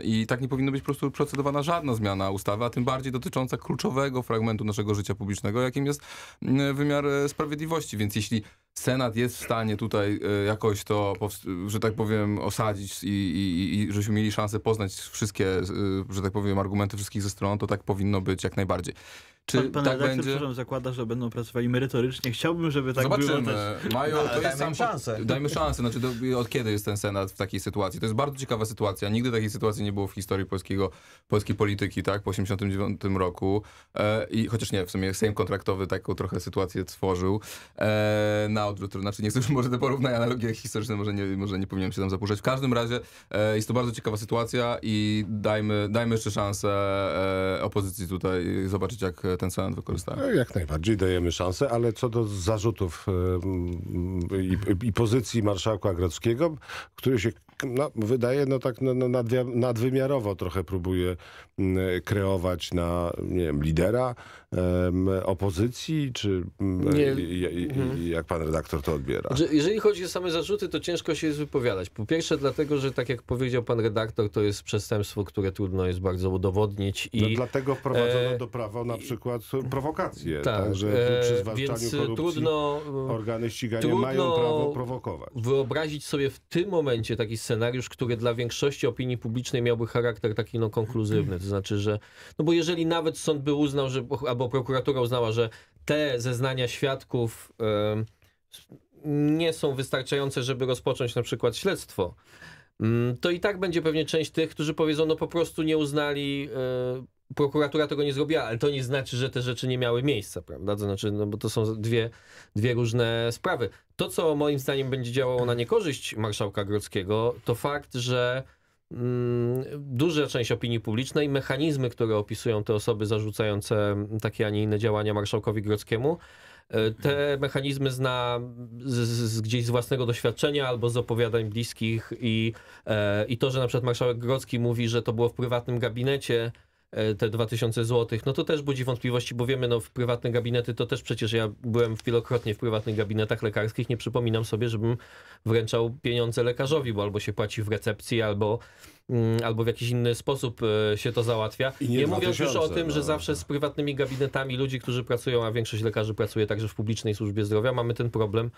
i tak nie powinno być po prostu procedowana żadna zmiana ustawy, a tym bardziej dotycząca kluczowego fragmentu naszego życia publicznego, jakim jest mm, wymiar e, sprawiedliwości. Więc jeśli Senat jest w stanie tutaj e, jakoś to, że tak powiem, osadzić i, i, i żeśmy mieli szansę poznać wszystkie, e, że tak powiem, argumenty wszystkich ze stron, to tak powinno być jak najbardziej. Czy pan, pan tak będzie? zakłada, że będą pracowali merytorycznie. Chciałbym, żeby tak Zobaczymy. było Mają, no, to jest sam, szansę. Dajmy szansę. Znaczy, do, od kiedy jest ten Senat w takiej sytuacji? To jest bardzo ciekawa sytuacja. Nigdy takiej sytuacji nie było w historii polskiego, polskiej polityki, tak? Po 89 roku. E, I chociaż nie, w sumie Sejm kontraktowy taką trochę sytuację stworzył. E, na na odwrót, to znaczy nie chcę już może te porównania, analogie historyczne, może nie, może nie powinienem się tam zapuszczać. W każdym razie e, jest to bardzo ciekawa sytuacja i dajmy, dajmy jeszcze szansę e, opozycji tutaj zobaczyć, jak ten Senat wykorzystają. E, jak najbardziej dajemy szansę, ale co do zarzutów e, mm, i, i, pozycji marszałka Grodzkiego, który się no, wydaje no tak no, no, nadwymiarowo trochę próbuje m, mm, kreować na nie wiem, lidera m, opozycji, czy m, mm, jak pan redaktor redaktor to odbiera. Znaczy, jeżeli chodzi o same zarzuty, to ciężko się jest wypowiadać. Po pierwsze dlatego, że tak jak powiedział pan redaktor, to jest przestępstwo, które trudno jest bardzo udowodnić. I, no dlatego wprowadzono e, do prawa na przykład prowokacje. Tak, tak że e, przy zwalczaniu więc korupcji trudno, organy ścigania trudno mają prawo prowokować. wyobrazić sobie w tym momencie taki scenariusz, który dla większości opinii publicznej miałby charakter taki no, konkluzywny. To znaczy, że no bo jeżeli nawet sąd by uznał, że, albo prokuratura uznała, że te zeznania świadków... Yy, nie są wystarczające, żeby rozpocząć na przykład śledztwo, mm, to i tak będzie pewnie część tych, którzy powiedzą, no po prostu nie uznali, e, prokuratura tego nie zrobiła, ale to nie znaczy, że te rzeczy nie miały miejsca, prawda? To znaczy, no bo to są dwie, dwie różne sprawy. To, co moim zdaniem będzie działało na niekorzyść marszałka Grodzkiego, to fakt, że mm, duża część opinii publicznej, mechanizmy, które opisują te osoby zarzucające takie, a nie inne działania marszałkowi Grodzkiemu, E, te mechanizmy zna z, z, gdzieś z własnego doświadczenia albo z opowiadań bliskich i, e, i to, że na przykład marszałek Grodzki mówi, że to było w prywatnym gabinecie, e, te 2000 zł, no to też budzi wątpliwości, bo wiemy, no w prywatne gabinety to też przecież ja byłem wielokrotnie w prywatnych gabinetach lekarskich, nie przypominam sobie, żebym wręczał pieniądze lekarzowi, bo albo się płaci w recepcji, albo Mm, albo w jakiś inny sposób e, się to załatwia. I nie, nie mówiąc już o tym, no. że zawsze no. z prywatnymi gabinetami ludzi, którzy pracują, a większość lekarzy pracuje także w publicznej służbie zdrowia, mamy ten problem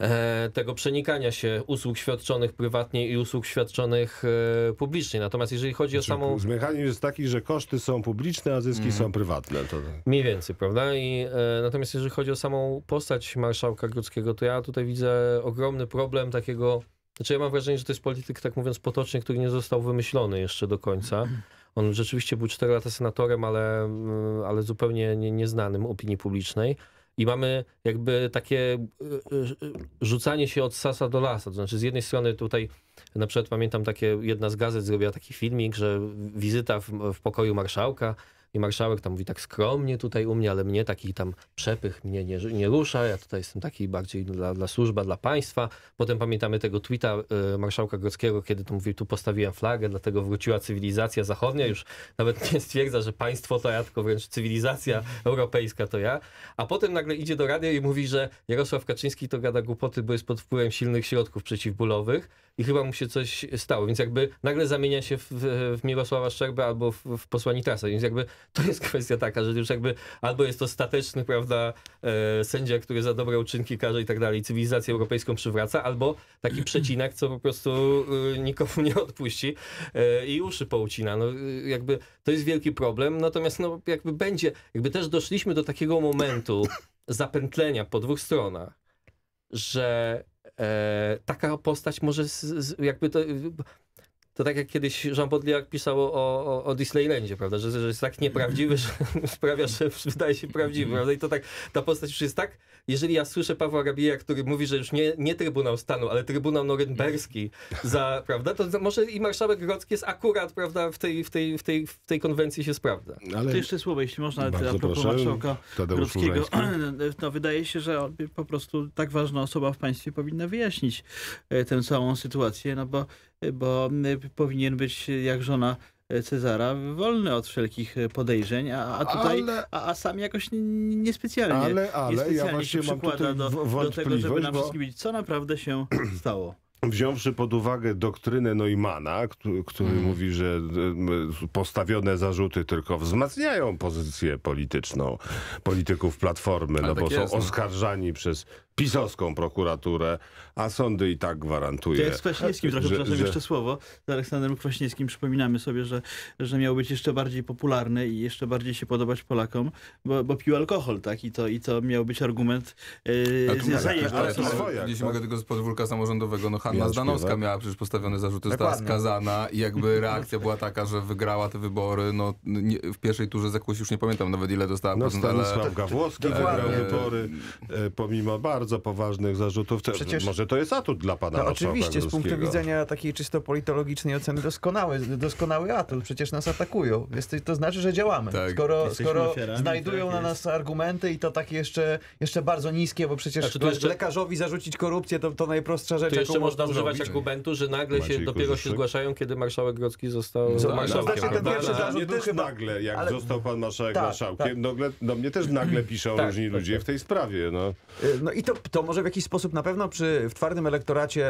e, tego przenikania się usług świadczonych prywatnie i usług świadczonych e, publicznie. Natomiast jeżeli chodzi znaczy, o samą... Mechanizm jest taki, że koszty są publiczne, a zyski mm. są prywatne. To... Mniej więcej, prawda? I, e, natomiast jeżeli chodzi o samą postać marszałka Grudzkiego, to ja tutaj widzę ogromny problem takiego znaczy ja mam wrażenie, że to jest polityk, tak mówiąc potocznie, który nie został wymyślony jeszcze do końca. On rzeczywiście był 4 lata senatorem, ale, mm, ale zupełnie nieznanym opinii publicznej. I mamy jakby takie y, y, rzucanie się od sasa do lasa. To znaczy, z jednej strony tutaj, na przykład pamiętam takie, jedna z gazet zrobiła taki filmik, że wizyta w, w pokoju marszałka, i marszałek tam mówi tak skromnie tutaj u mnie, ale mnie taki tam przepych mnie nie, nie rusza, ja tutaj jestem taki bardziej dla, dla służba, dla państwa. Potem pamiętamy tego tweeta y, marszałka Grodzkiego, kiedy to mówił, tu postawiłem flagę, dlatego wróciła cywilizacja zachodnia, już nawet nie stwierdza, że państwo to ja, tylko wręcz cywilizacja europejska to ja. A potem nagle idzie do radia i mówi, że Jarosław Kaczyński to gada głupoty, bo jest pod wpływem silnych środków przeciwbólowych i chyba mu się coś stało, więc jakby nagle zamienia się w, w Mirosława Szczerbę albo w, w posła więc jakby to jest kwestia taka, że już jakby albo jest to stateczny, prawda, e, sędzia, który za dobre uczynki karze i tak dalej cywilizację europejską przywraca, albo taki przecinek, co po prostu e, nikomu nie odpuści e, i uszy poucina. No e, jakby to jest wielki problem, natomiast no jakby będzie, jakby też doszliśmy do takiego momentu zapętlenia po dwóch stronach, że E, taka postać może z, z, jakby to, to tak jak kiedyś Jean Baudrillard pisał o, o, o Disneylandzie, prawda, że, że jest tak nieprawdziwy, że sprawia, że wydaje się prawdziwy, prawda, i to tak, ta postać już jest tak, jeżeli ja słyszę Pawła Rabieja, który mówi, że już nie, nie Trybunał Stanu, ale Trybunał Norymberski za, prawda, to może i Marszałek Grodzki jest akurat, prawda, w tej, w tej, w tej, w tej konwencji się sprawdza. Ale... To jeszcze słowo, jeśli można, a propos Marszałka Grodzkiego, no wydaje się, że po prostu tak ważna osoba w państwie powinna wyjaśnić e, tę całą sytuację, no bo bo powinien być jak żona e, Cezara wolny od wszelkich e, podejrzeń, a, a tutaj ale, a, a, sam jakoś niespecjalnie. Ale, ale niespecjalnie ja właśnie się mam tutaj do, do tego, żeby nam wszystkim wiedzieć, co naprawdę się stało. Wziąwszy pod uwagę doktrynę Neumana, który, mm. mówi, że e, postawione zarzuty tylko wzmacniają pozycję polityczną polityków Platformy, Ale no tak bo jest, są no. oskarżani przez pisowską prokuraturę, a sądy i tak gwarantuje. To jak z Kwaśniewskim, trochę, że, przepraszam, że... jeszcze słowo. Z Aleksandrem Kwaśniewskim przypominamy sobie, że, że miał być jeszcze bardziej popularny i jeszcze bardziej się podobać Polakom, bo, bo pił alkohol, tak? I to, i to miał być argument yy, za tak, Jeśli tak? mogę tylko z podwórka samorządowego, no Hanna Zdanowska miała przecież postawione zarzuty, została skazana i jakby reakcja była taka, że wygrała te wybory, no nie, w pierwszej turze zakłóci, już nie pamiętam nawet ile dostała no, procent, Stanisław ale... Gawłowski e, wygrał wybory e, pomimo bardzo poważnych zarzutów. przecież... Może to jest atut dla pana no, Oczywiście, z punktu widzenia takiej czysto politologicznej oceny doskonały, doskonały atut, przecież nas atakują, jest, to znaczy, że działamy. Tak. Skoro, skoro tak znajdują tak na nas argumenty i to takie jeszcze, jeszcze bardzo niskie, bo przecież znaczy, jeszcze... lekarzowi zarzucić korupcję to, to najprostsza rzecz, jaką można można używać obliczeń. argumentu, że nagle Maciej się dopiero się zgłaszają, kiedy marszałek Grodzki został Co, no, marszałkiem. No, znaczy, ten pierwszy zarzut też chyba... nagle, jak ale... został pan marszałek tak, marszałkiem, tak. Nagle, no, do no, mnie też nagle piszą tak, różni tak, ludzie tak. w tej sprawie. No, e, no i to, to może w jakiś sposób na pewno przy, w twardym elektoracie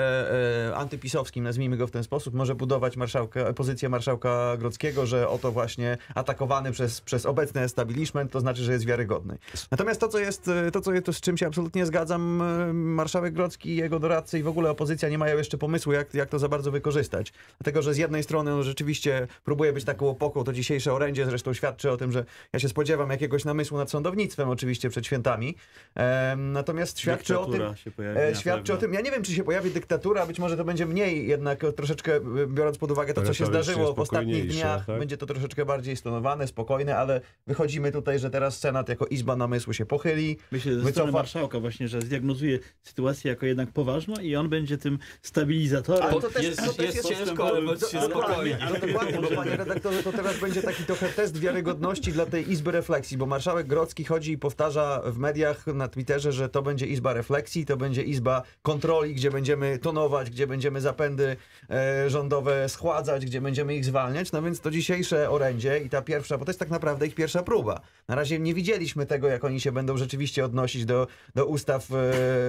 e, antypisowskim, nazwijmy go w ten sposób, może budować marszałka, pozycję marszałka Grodzkiego, że oto właśnie atakowany przez, przez obecny establishment, to znaczy, że jest wiarygodny. Natomiast to, co jest, e, to, co jest, to z czym się absolutnie zgadzam, e, marszałek Grodzki, jego doradcy i w ogóle opozycja nie mają jeszcze pomysłu, jak, jak to za bardzo wykorzystać. Dlatego, że z jednej strony no, rzeczywiście próbuje być taką opoką, to dzisiejsze orędzie zresztą świadczy o tym, że ja się spodziewam jakiegoś namysłu nad sądownictwem oczywiście przed świętami. E, natomiast świadczy dyktatura o tym... Pojawi, e, świadczy o tym, ja nie wiem, czy się pojawi dyktatura, być może to będzie mniej jednak, troszeczkę e, biorąc pod uwagę to, co się zdarzyło w ostatnich dniach, tak? będzie to troszeczkę bardziej stonowane, spokojne, ale wychodzimy tutaj, że teraz Senat jako Izba Namysłu się pochyli. Myślę, że wycofa... marszałka właśnie, że zdiagnozuje sytuację jako jednak poważną i on będzie tym stabilizatorem. Ale to też jest, jest, jest ciężko, ale, to spokojnie. Ale dokładnie, bo panie redaktorze, to teraz będzie taki trochę test wiarygodności dla tej Izby Refleksji, bo marszałek Grocki chodzi i powtarza w mediach, na Twitterze, że to będzie Izba Refleksji, to będzie Izba Kontroli, gdzie będziemy tonować, gdzie będziemy zapędy e, rządowe schładzać, gdzie będziemy ich zwalniać. No więc to dzisiejsze orędzie i ta pierwsza, bo to jest tak naprawdę ich pierwsza próba. Na razie nie widzieliśmy tego, jak oni się będą rzeczywiście odnosić do, do, ustaw,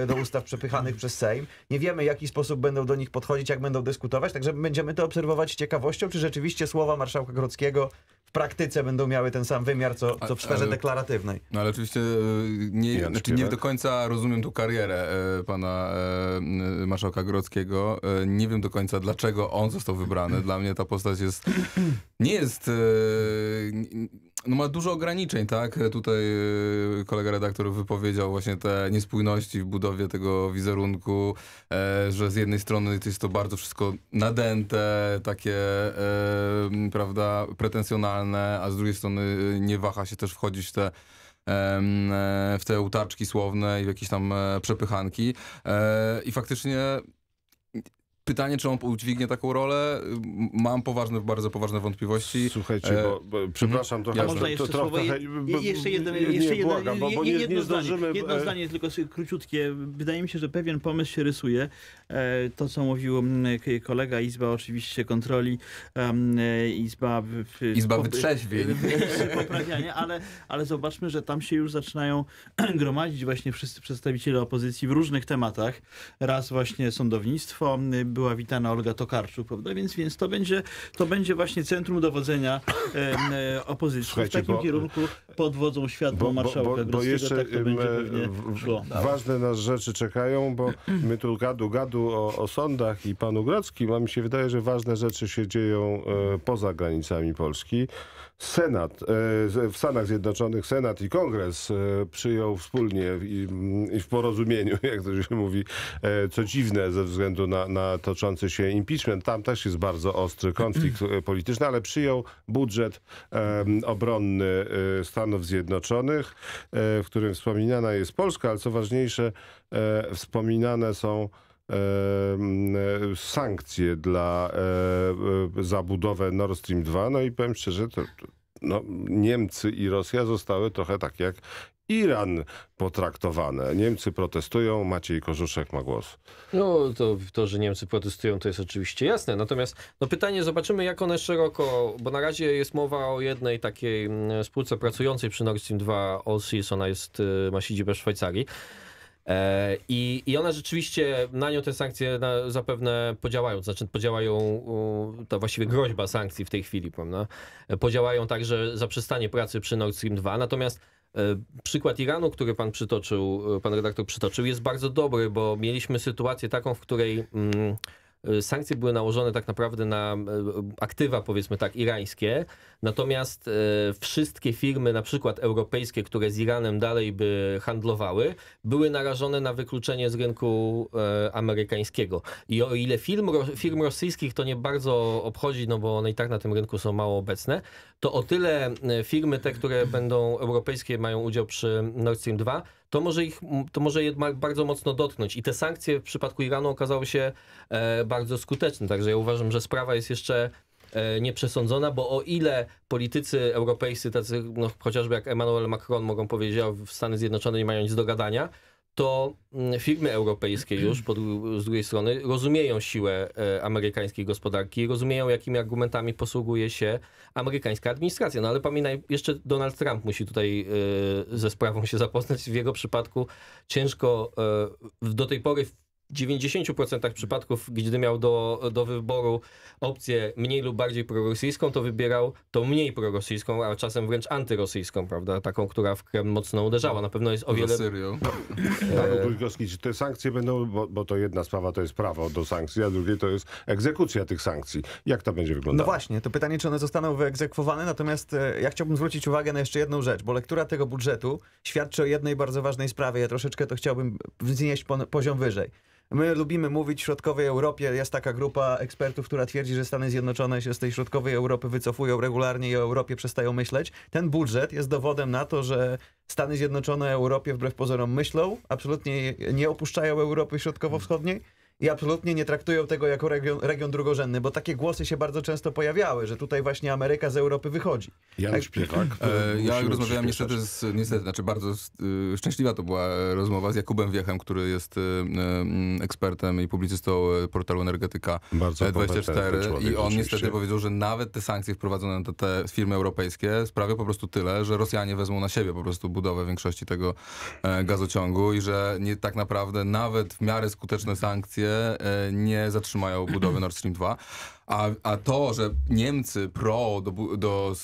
e, do ustaw przepychanych przez Sejm. Nie wiemy, jaki sposób sposób będą do nich podchodzić, jak będą dyskutować, także będziemy to obserwować ciekawością, czy rzeczywiście słowa marszałka Grockiego w praktyce będą miały ten sam wymiar, co, co w sferze ale, deklaratywnej. No ale oczywiście e, nie, znaczy nie do końca rozumiem tu karierę e, pana e, marszałka Grockiego. Nie wiem do końca, dlaczego on został wybrany. Dla mnie ta postać jest... Nie jest no ma dużo ograniczeń, tak? Tutaj y, kolega redaktor wypowiedział właśnie te niespójności w budowie tego wizerunku, e, że z jednej strony jest to bardzo wszystko nadęte, takie, e, prawda, pretensjonalne, a z drugiej strony y, nie waha się też wchodzić w te e, w te utarczki słowne i w jakieś tam przepychanki. I faktycznie Pytanie, czy on udźwignie taką rolę? Mam poważne, bardzo poważne wątpliwości. Słuchajcie, bo, bo e, przepraszam mhm. trochę. ja może to, trochę, jeszcze jedno, jeszcze jedno, błagam, bo, no bo nie, jedno, nie zdążymy. jedno zdanie, tylko króciutkie. Wydaje mi się, że pewien pomysł się rysuje. E, to, co mówił kolega, Izba oczywiście kontroli, Izba... Izba wytrzeźwień. ale, ale zobaczmy, że tam się już zaczynają gromadzić właśnie wszyscy przedstawiciele opozycji w różnych tematach. Raz właśnie sądownictwo, była witana Olga Tokarczuk, prawda? Więc, więc to, będzie, to będzie właśnie centrum dowodzenia e, opozycji Słuchajcie, w takim bo, kierunku pod wodzą światła marszałka bo, bo, bo jeszcze tak e, w, Ważne nas rzeczy czekają, bo my tu gadu, gadu o, o sądach i panu Grodzkim, a mi się wydaje, że ważne rzeczy się dzieją e, poza granicami Polski. Senat, e, w Stanach Zjednoczonych Senat i Kongres e, przyjął wspólnie i, i w porozumieniu, jak to się mówi, co dziwne ze względu na, na toczący się impeachment. Tam też jest bardzo ostry konflikt e, polityczny, ale przyjął budżet obronny e, Stanów Zjednoczonych, e, w którym wspominana jest Polska, ale co ważniejsze, wspominane są sankcje dla zabudowę Nord Stream 2. No i powiem szczerze, to, no, Niemcy i Rosja zostały trochę tak jak Iran potraktowane. Niemcy protestują, Maciej Korzuszek ma głos. No to, to, że Niemcy protestują to jest oczywiście jasne, natomiast no pytanie zobaczymy jak one szeroko, bo na razie jest mowa o jednej takiej mm, spółce pracującej przy Nord Stream 2 Allseas, ona jest, y, ma siedzibę w Szwajcarii. E, I, I ona rzeczywiście, na nią te sankcje na, zapewne podziałają, znaczy podziałają, ta właściwie groźba sankcji w tej chwili, prawda? E, podziałają także zaprzestanie pracy przy Nord Stream 2, natomiast E, przykład Iranu, który pan przytoczył, e, pan redaktor przytoczył, jest bardzo dobry, bo mieliśmy sytuację taką, w której mm, e, sankcje były nałożone tak naprawdę na aktywa, powiedzmy tak, irańskie. Natomiast wszystkie firmy, na przykład europejskie, które z Iranem dalej by handlowały, były narażone na wykluczenie z rynku amerykańskiego. I o ile firm, firm rosyjskich to nie bardzo obchodzi, no bo one i tak na tym rynku są mało obecne, to o tyle e, firmy te, które będą europejskie, mają udział przy Nord Stream 2, to może ich, to może je bardzo mocno dotknąć. I te sankcje w przypadku Iranu okazały się e, bardzo skuteczne. Także ja uważam, że sprawa jest jeszcze e, nieprzesądzona, bo o ile politycy europejscy, tacy no, chociażby jak Emmanuel Macron mogą powiedzieć, że Stany Zjednoczone nie mają nic do gadania, to mm, firmy europejskie już pod, z drugiej strony rozumieją siłę e, amerykańskiej gospodarki, rozumieją jakimi argumentami posługuje się amerykańska administracja. No ale pamiętaj, jeszcze Donald Trump musi tutaj e, ze sprawą się zapoznać. W jego przypadku ciężko e, do tej pory 90% przypadków, gdy miał do, do wyboru opcję mniej lub bardziej prorosyjską, to wybierał tą mniej prorosyjską, a czasem wręcz antyrosyjską, prawda? Taką, która w Kreml mocno uderzała. Na pewno jest o wiele... Serio? E, Paweł czy te sankcje będą, bo, bo, to jedna sprawa to jest prawo do sankcji, a drugie to jest egzekucja tych sankcji. Jak to będzie wyglądało? No właśnie, to pytanie, czy one zostaną wyegzekwowane, natomiast e, ja chciałbym zwrócić uwagę na jeszcze jedną rzecz, bo lektura tego budżetu świadczy o jednej bardzo ważnej sprawie. Ja troszeczkę to chciałbym wznieść poziom wyżej. My lubimy mówić w środkowej Europie. Jest taka grupa ekspertów, która twierdzi, że Stany Zjednoczone się z tej środkowej Europy wycofują regularnie i o Europie przestają myśleć. Ten budżet jest dowodem na to, że Stany Zjednoczone Europie wbrew pozorom myślą, absolutnie nie opuszczają Europy Środkowo-Wschodniej i absolutnie nie traktują tego jako region, region drugorzędny, bo takie głosy się bardzo często pojawiały, że tutaj właśnie Ameryka z Europy wychodzi. Janusz tak. Piewak. E, ja rozmawiałem niestety, z, niestety, znaczy bardzo y, szczęśliwa to była e, rozmowa z Jakubem Wiechem, który jest y, y, ekspertem i publicystą e, portalu Energetyka bardzo 24 e, i on niestety powiedział, że nawet te sankcje wprowadzone na te, te firmy europejskie sprawią po prostu tyle, że Rosjanie wezmą na siebie po prostu budowę większości tego gazociągu i że nie tak naprawdę nawet w miarę skuteczne sankcje E, nie zatrzymają budowy Nord Stream 2. A, a to, że Niemcy pro do, do,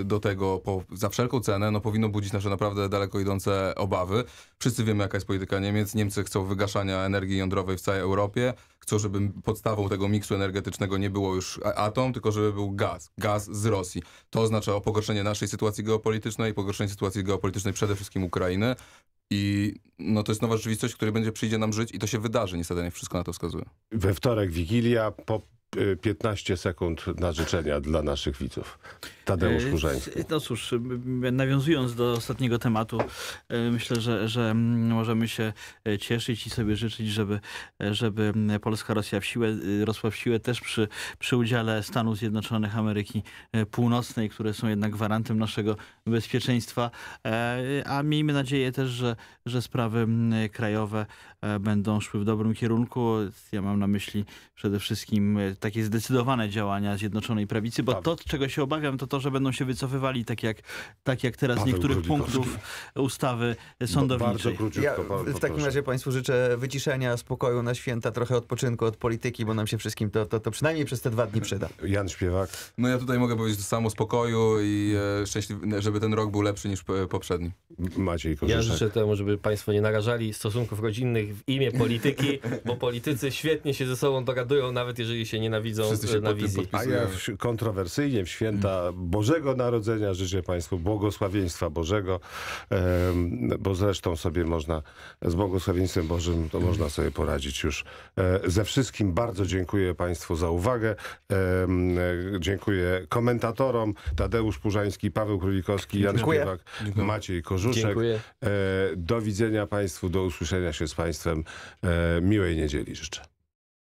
y, do tego po, za wszelką cenę, no powinno budzić nasze naprawdę daleko idące obawy. Wszyscy wiemy, jaka jest polityka Niemiec. Niemcy chcą wygaszania energii jądrowej w całej Europie. Chcą, żeby podstawą tego miksu energetycznego nie było już atom, tylko żeby był gaz. Gaz z Rosji. To oznacza pogorszenie naszej sytuacji geopolitycznej, pogorszenie sytuacji geopolitycznej przede wszystkim Ukrainy i no to jest nowa rzeczywistość, w której będzie przyjdzie nam żyć i to się wydarzy, niestety, nie wszystko na to wskazuje. We wtorek Wigilia, po 15 sekund na życzenia dla naszych widzów. Tadeusz e, Kurzański. No cóż, nawiązując do ostatniego tematu, e, myślę, że, że możemy się e, cieszyć i sobie życzyć, żeby, żeby Polska Rosja w siłę, rosła w siłę też przy, przy udziale Stanów Zjednoczonych Ameryki Północnej, które są jednak gwarantem naszego bezpieczeństwa. A miejmy nadzieję też, że, że sprawy krajowe E, będą szły w dobrym kierunku. Ja mam na myśli przede wszystkim e, takie zdecydowane działania Zjednoczonej Prawicy, bo tak. to, czego się obawiam, to to, że będą się wycofywali tak jak, tak jak teraz z niektórych punktów ustawy sądowniczej. Ja w takim razie Państwu życzę wyciszenia, spokoju na święta, trochę odpoczynku od polityki, bo nam się wszystkim to, to, to przynajmniej przez te dwa dni przyda. Jan Śpiewak. No ja tutaj mogę powiedzieć to samo spokoju i e, szczęśliwy, żeby ten rok był lepszy niż poprzedni. Maciej Korzyszek. Ja życzę temu, żeby Państwo nie narażali stosunków rodzinnych w imię polityki, bo politycy świetnie się ze sobą dogadują, nawet jeżeli się nienawidzą Wszyscy się na wizji. A ja w, kontrowersyjnie w święta Bożego Narodzenia życzę Państwu błogosławieństwa Bożego, bo zresztą sobie można, z błogosławieństwem Bożym to można sobie poradzić już e, ze wszystkim. Bardzo dziękuję Państwu za uwagę. E, dziękuję komentatorom Tadeusz Purzański, Paweł Królikowski, Jan Śpiewak, Maciej Korzuszek. Dziękuję. E, do widzenia Państwu, do usłyszenia się z Państwem Państwem e, miłej niedzieli życzę.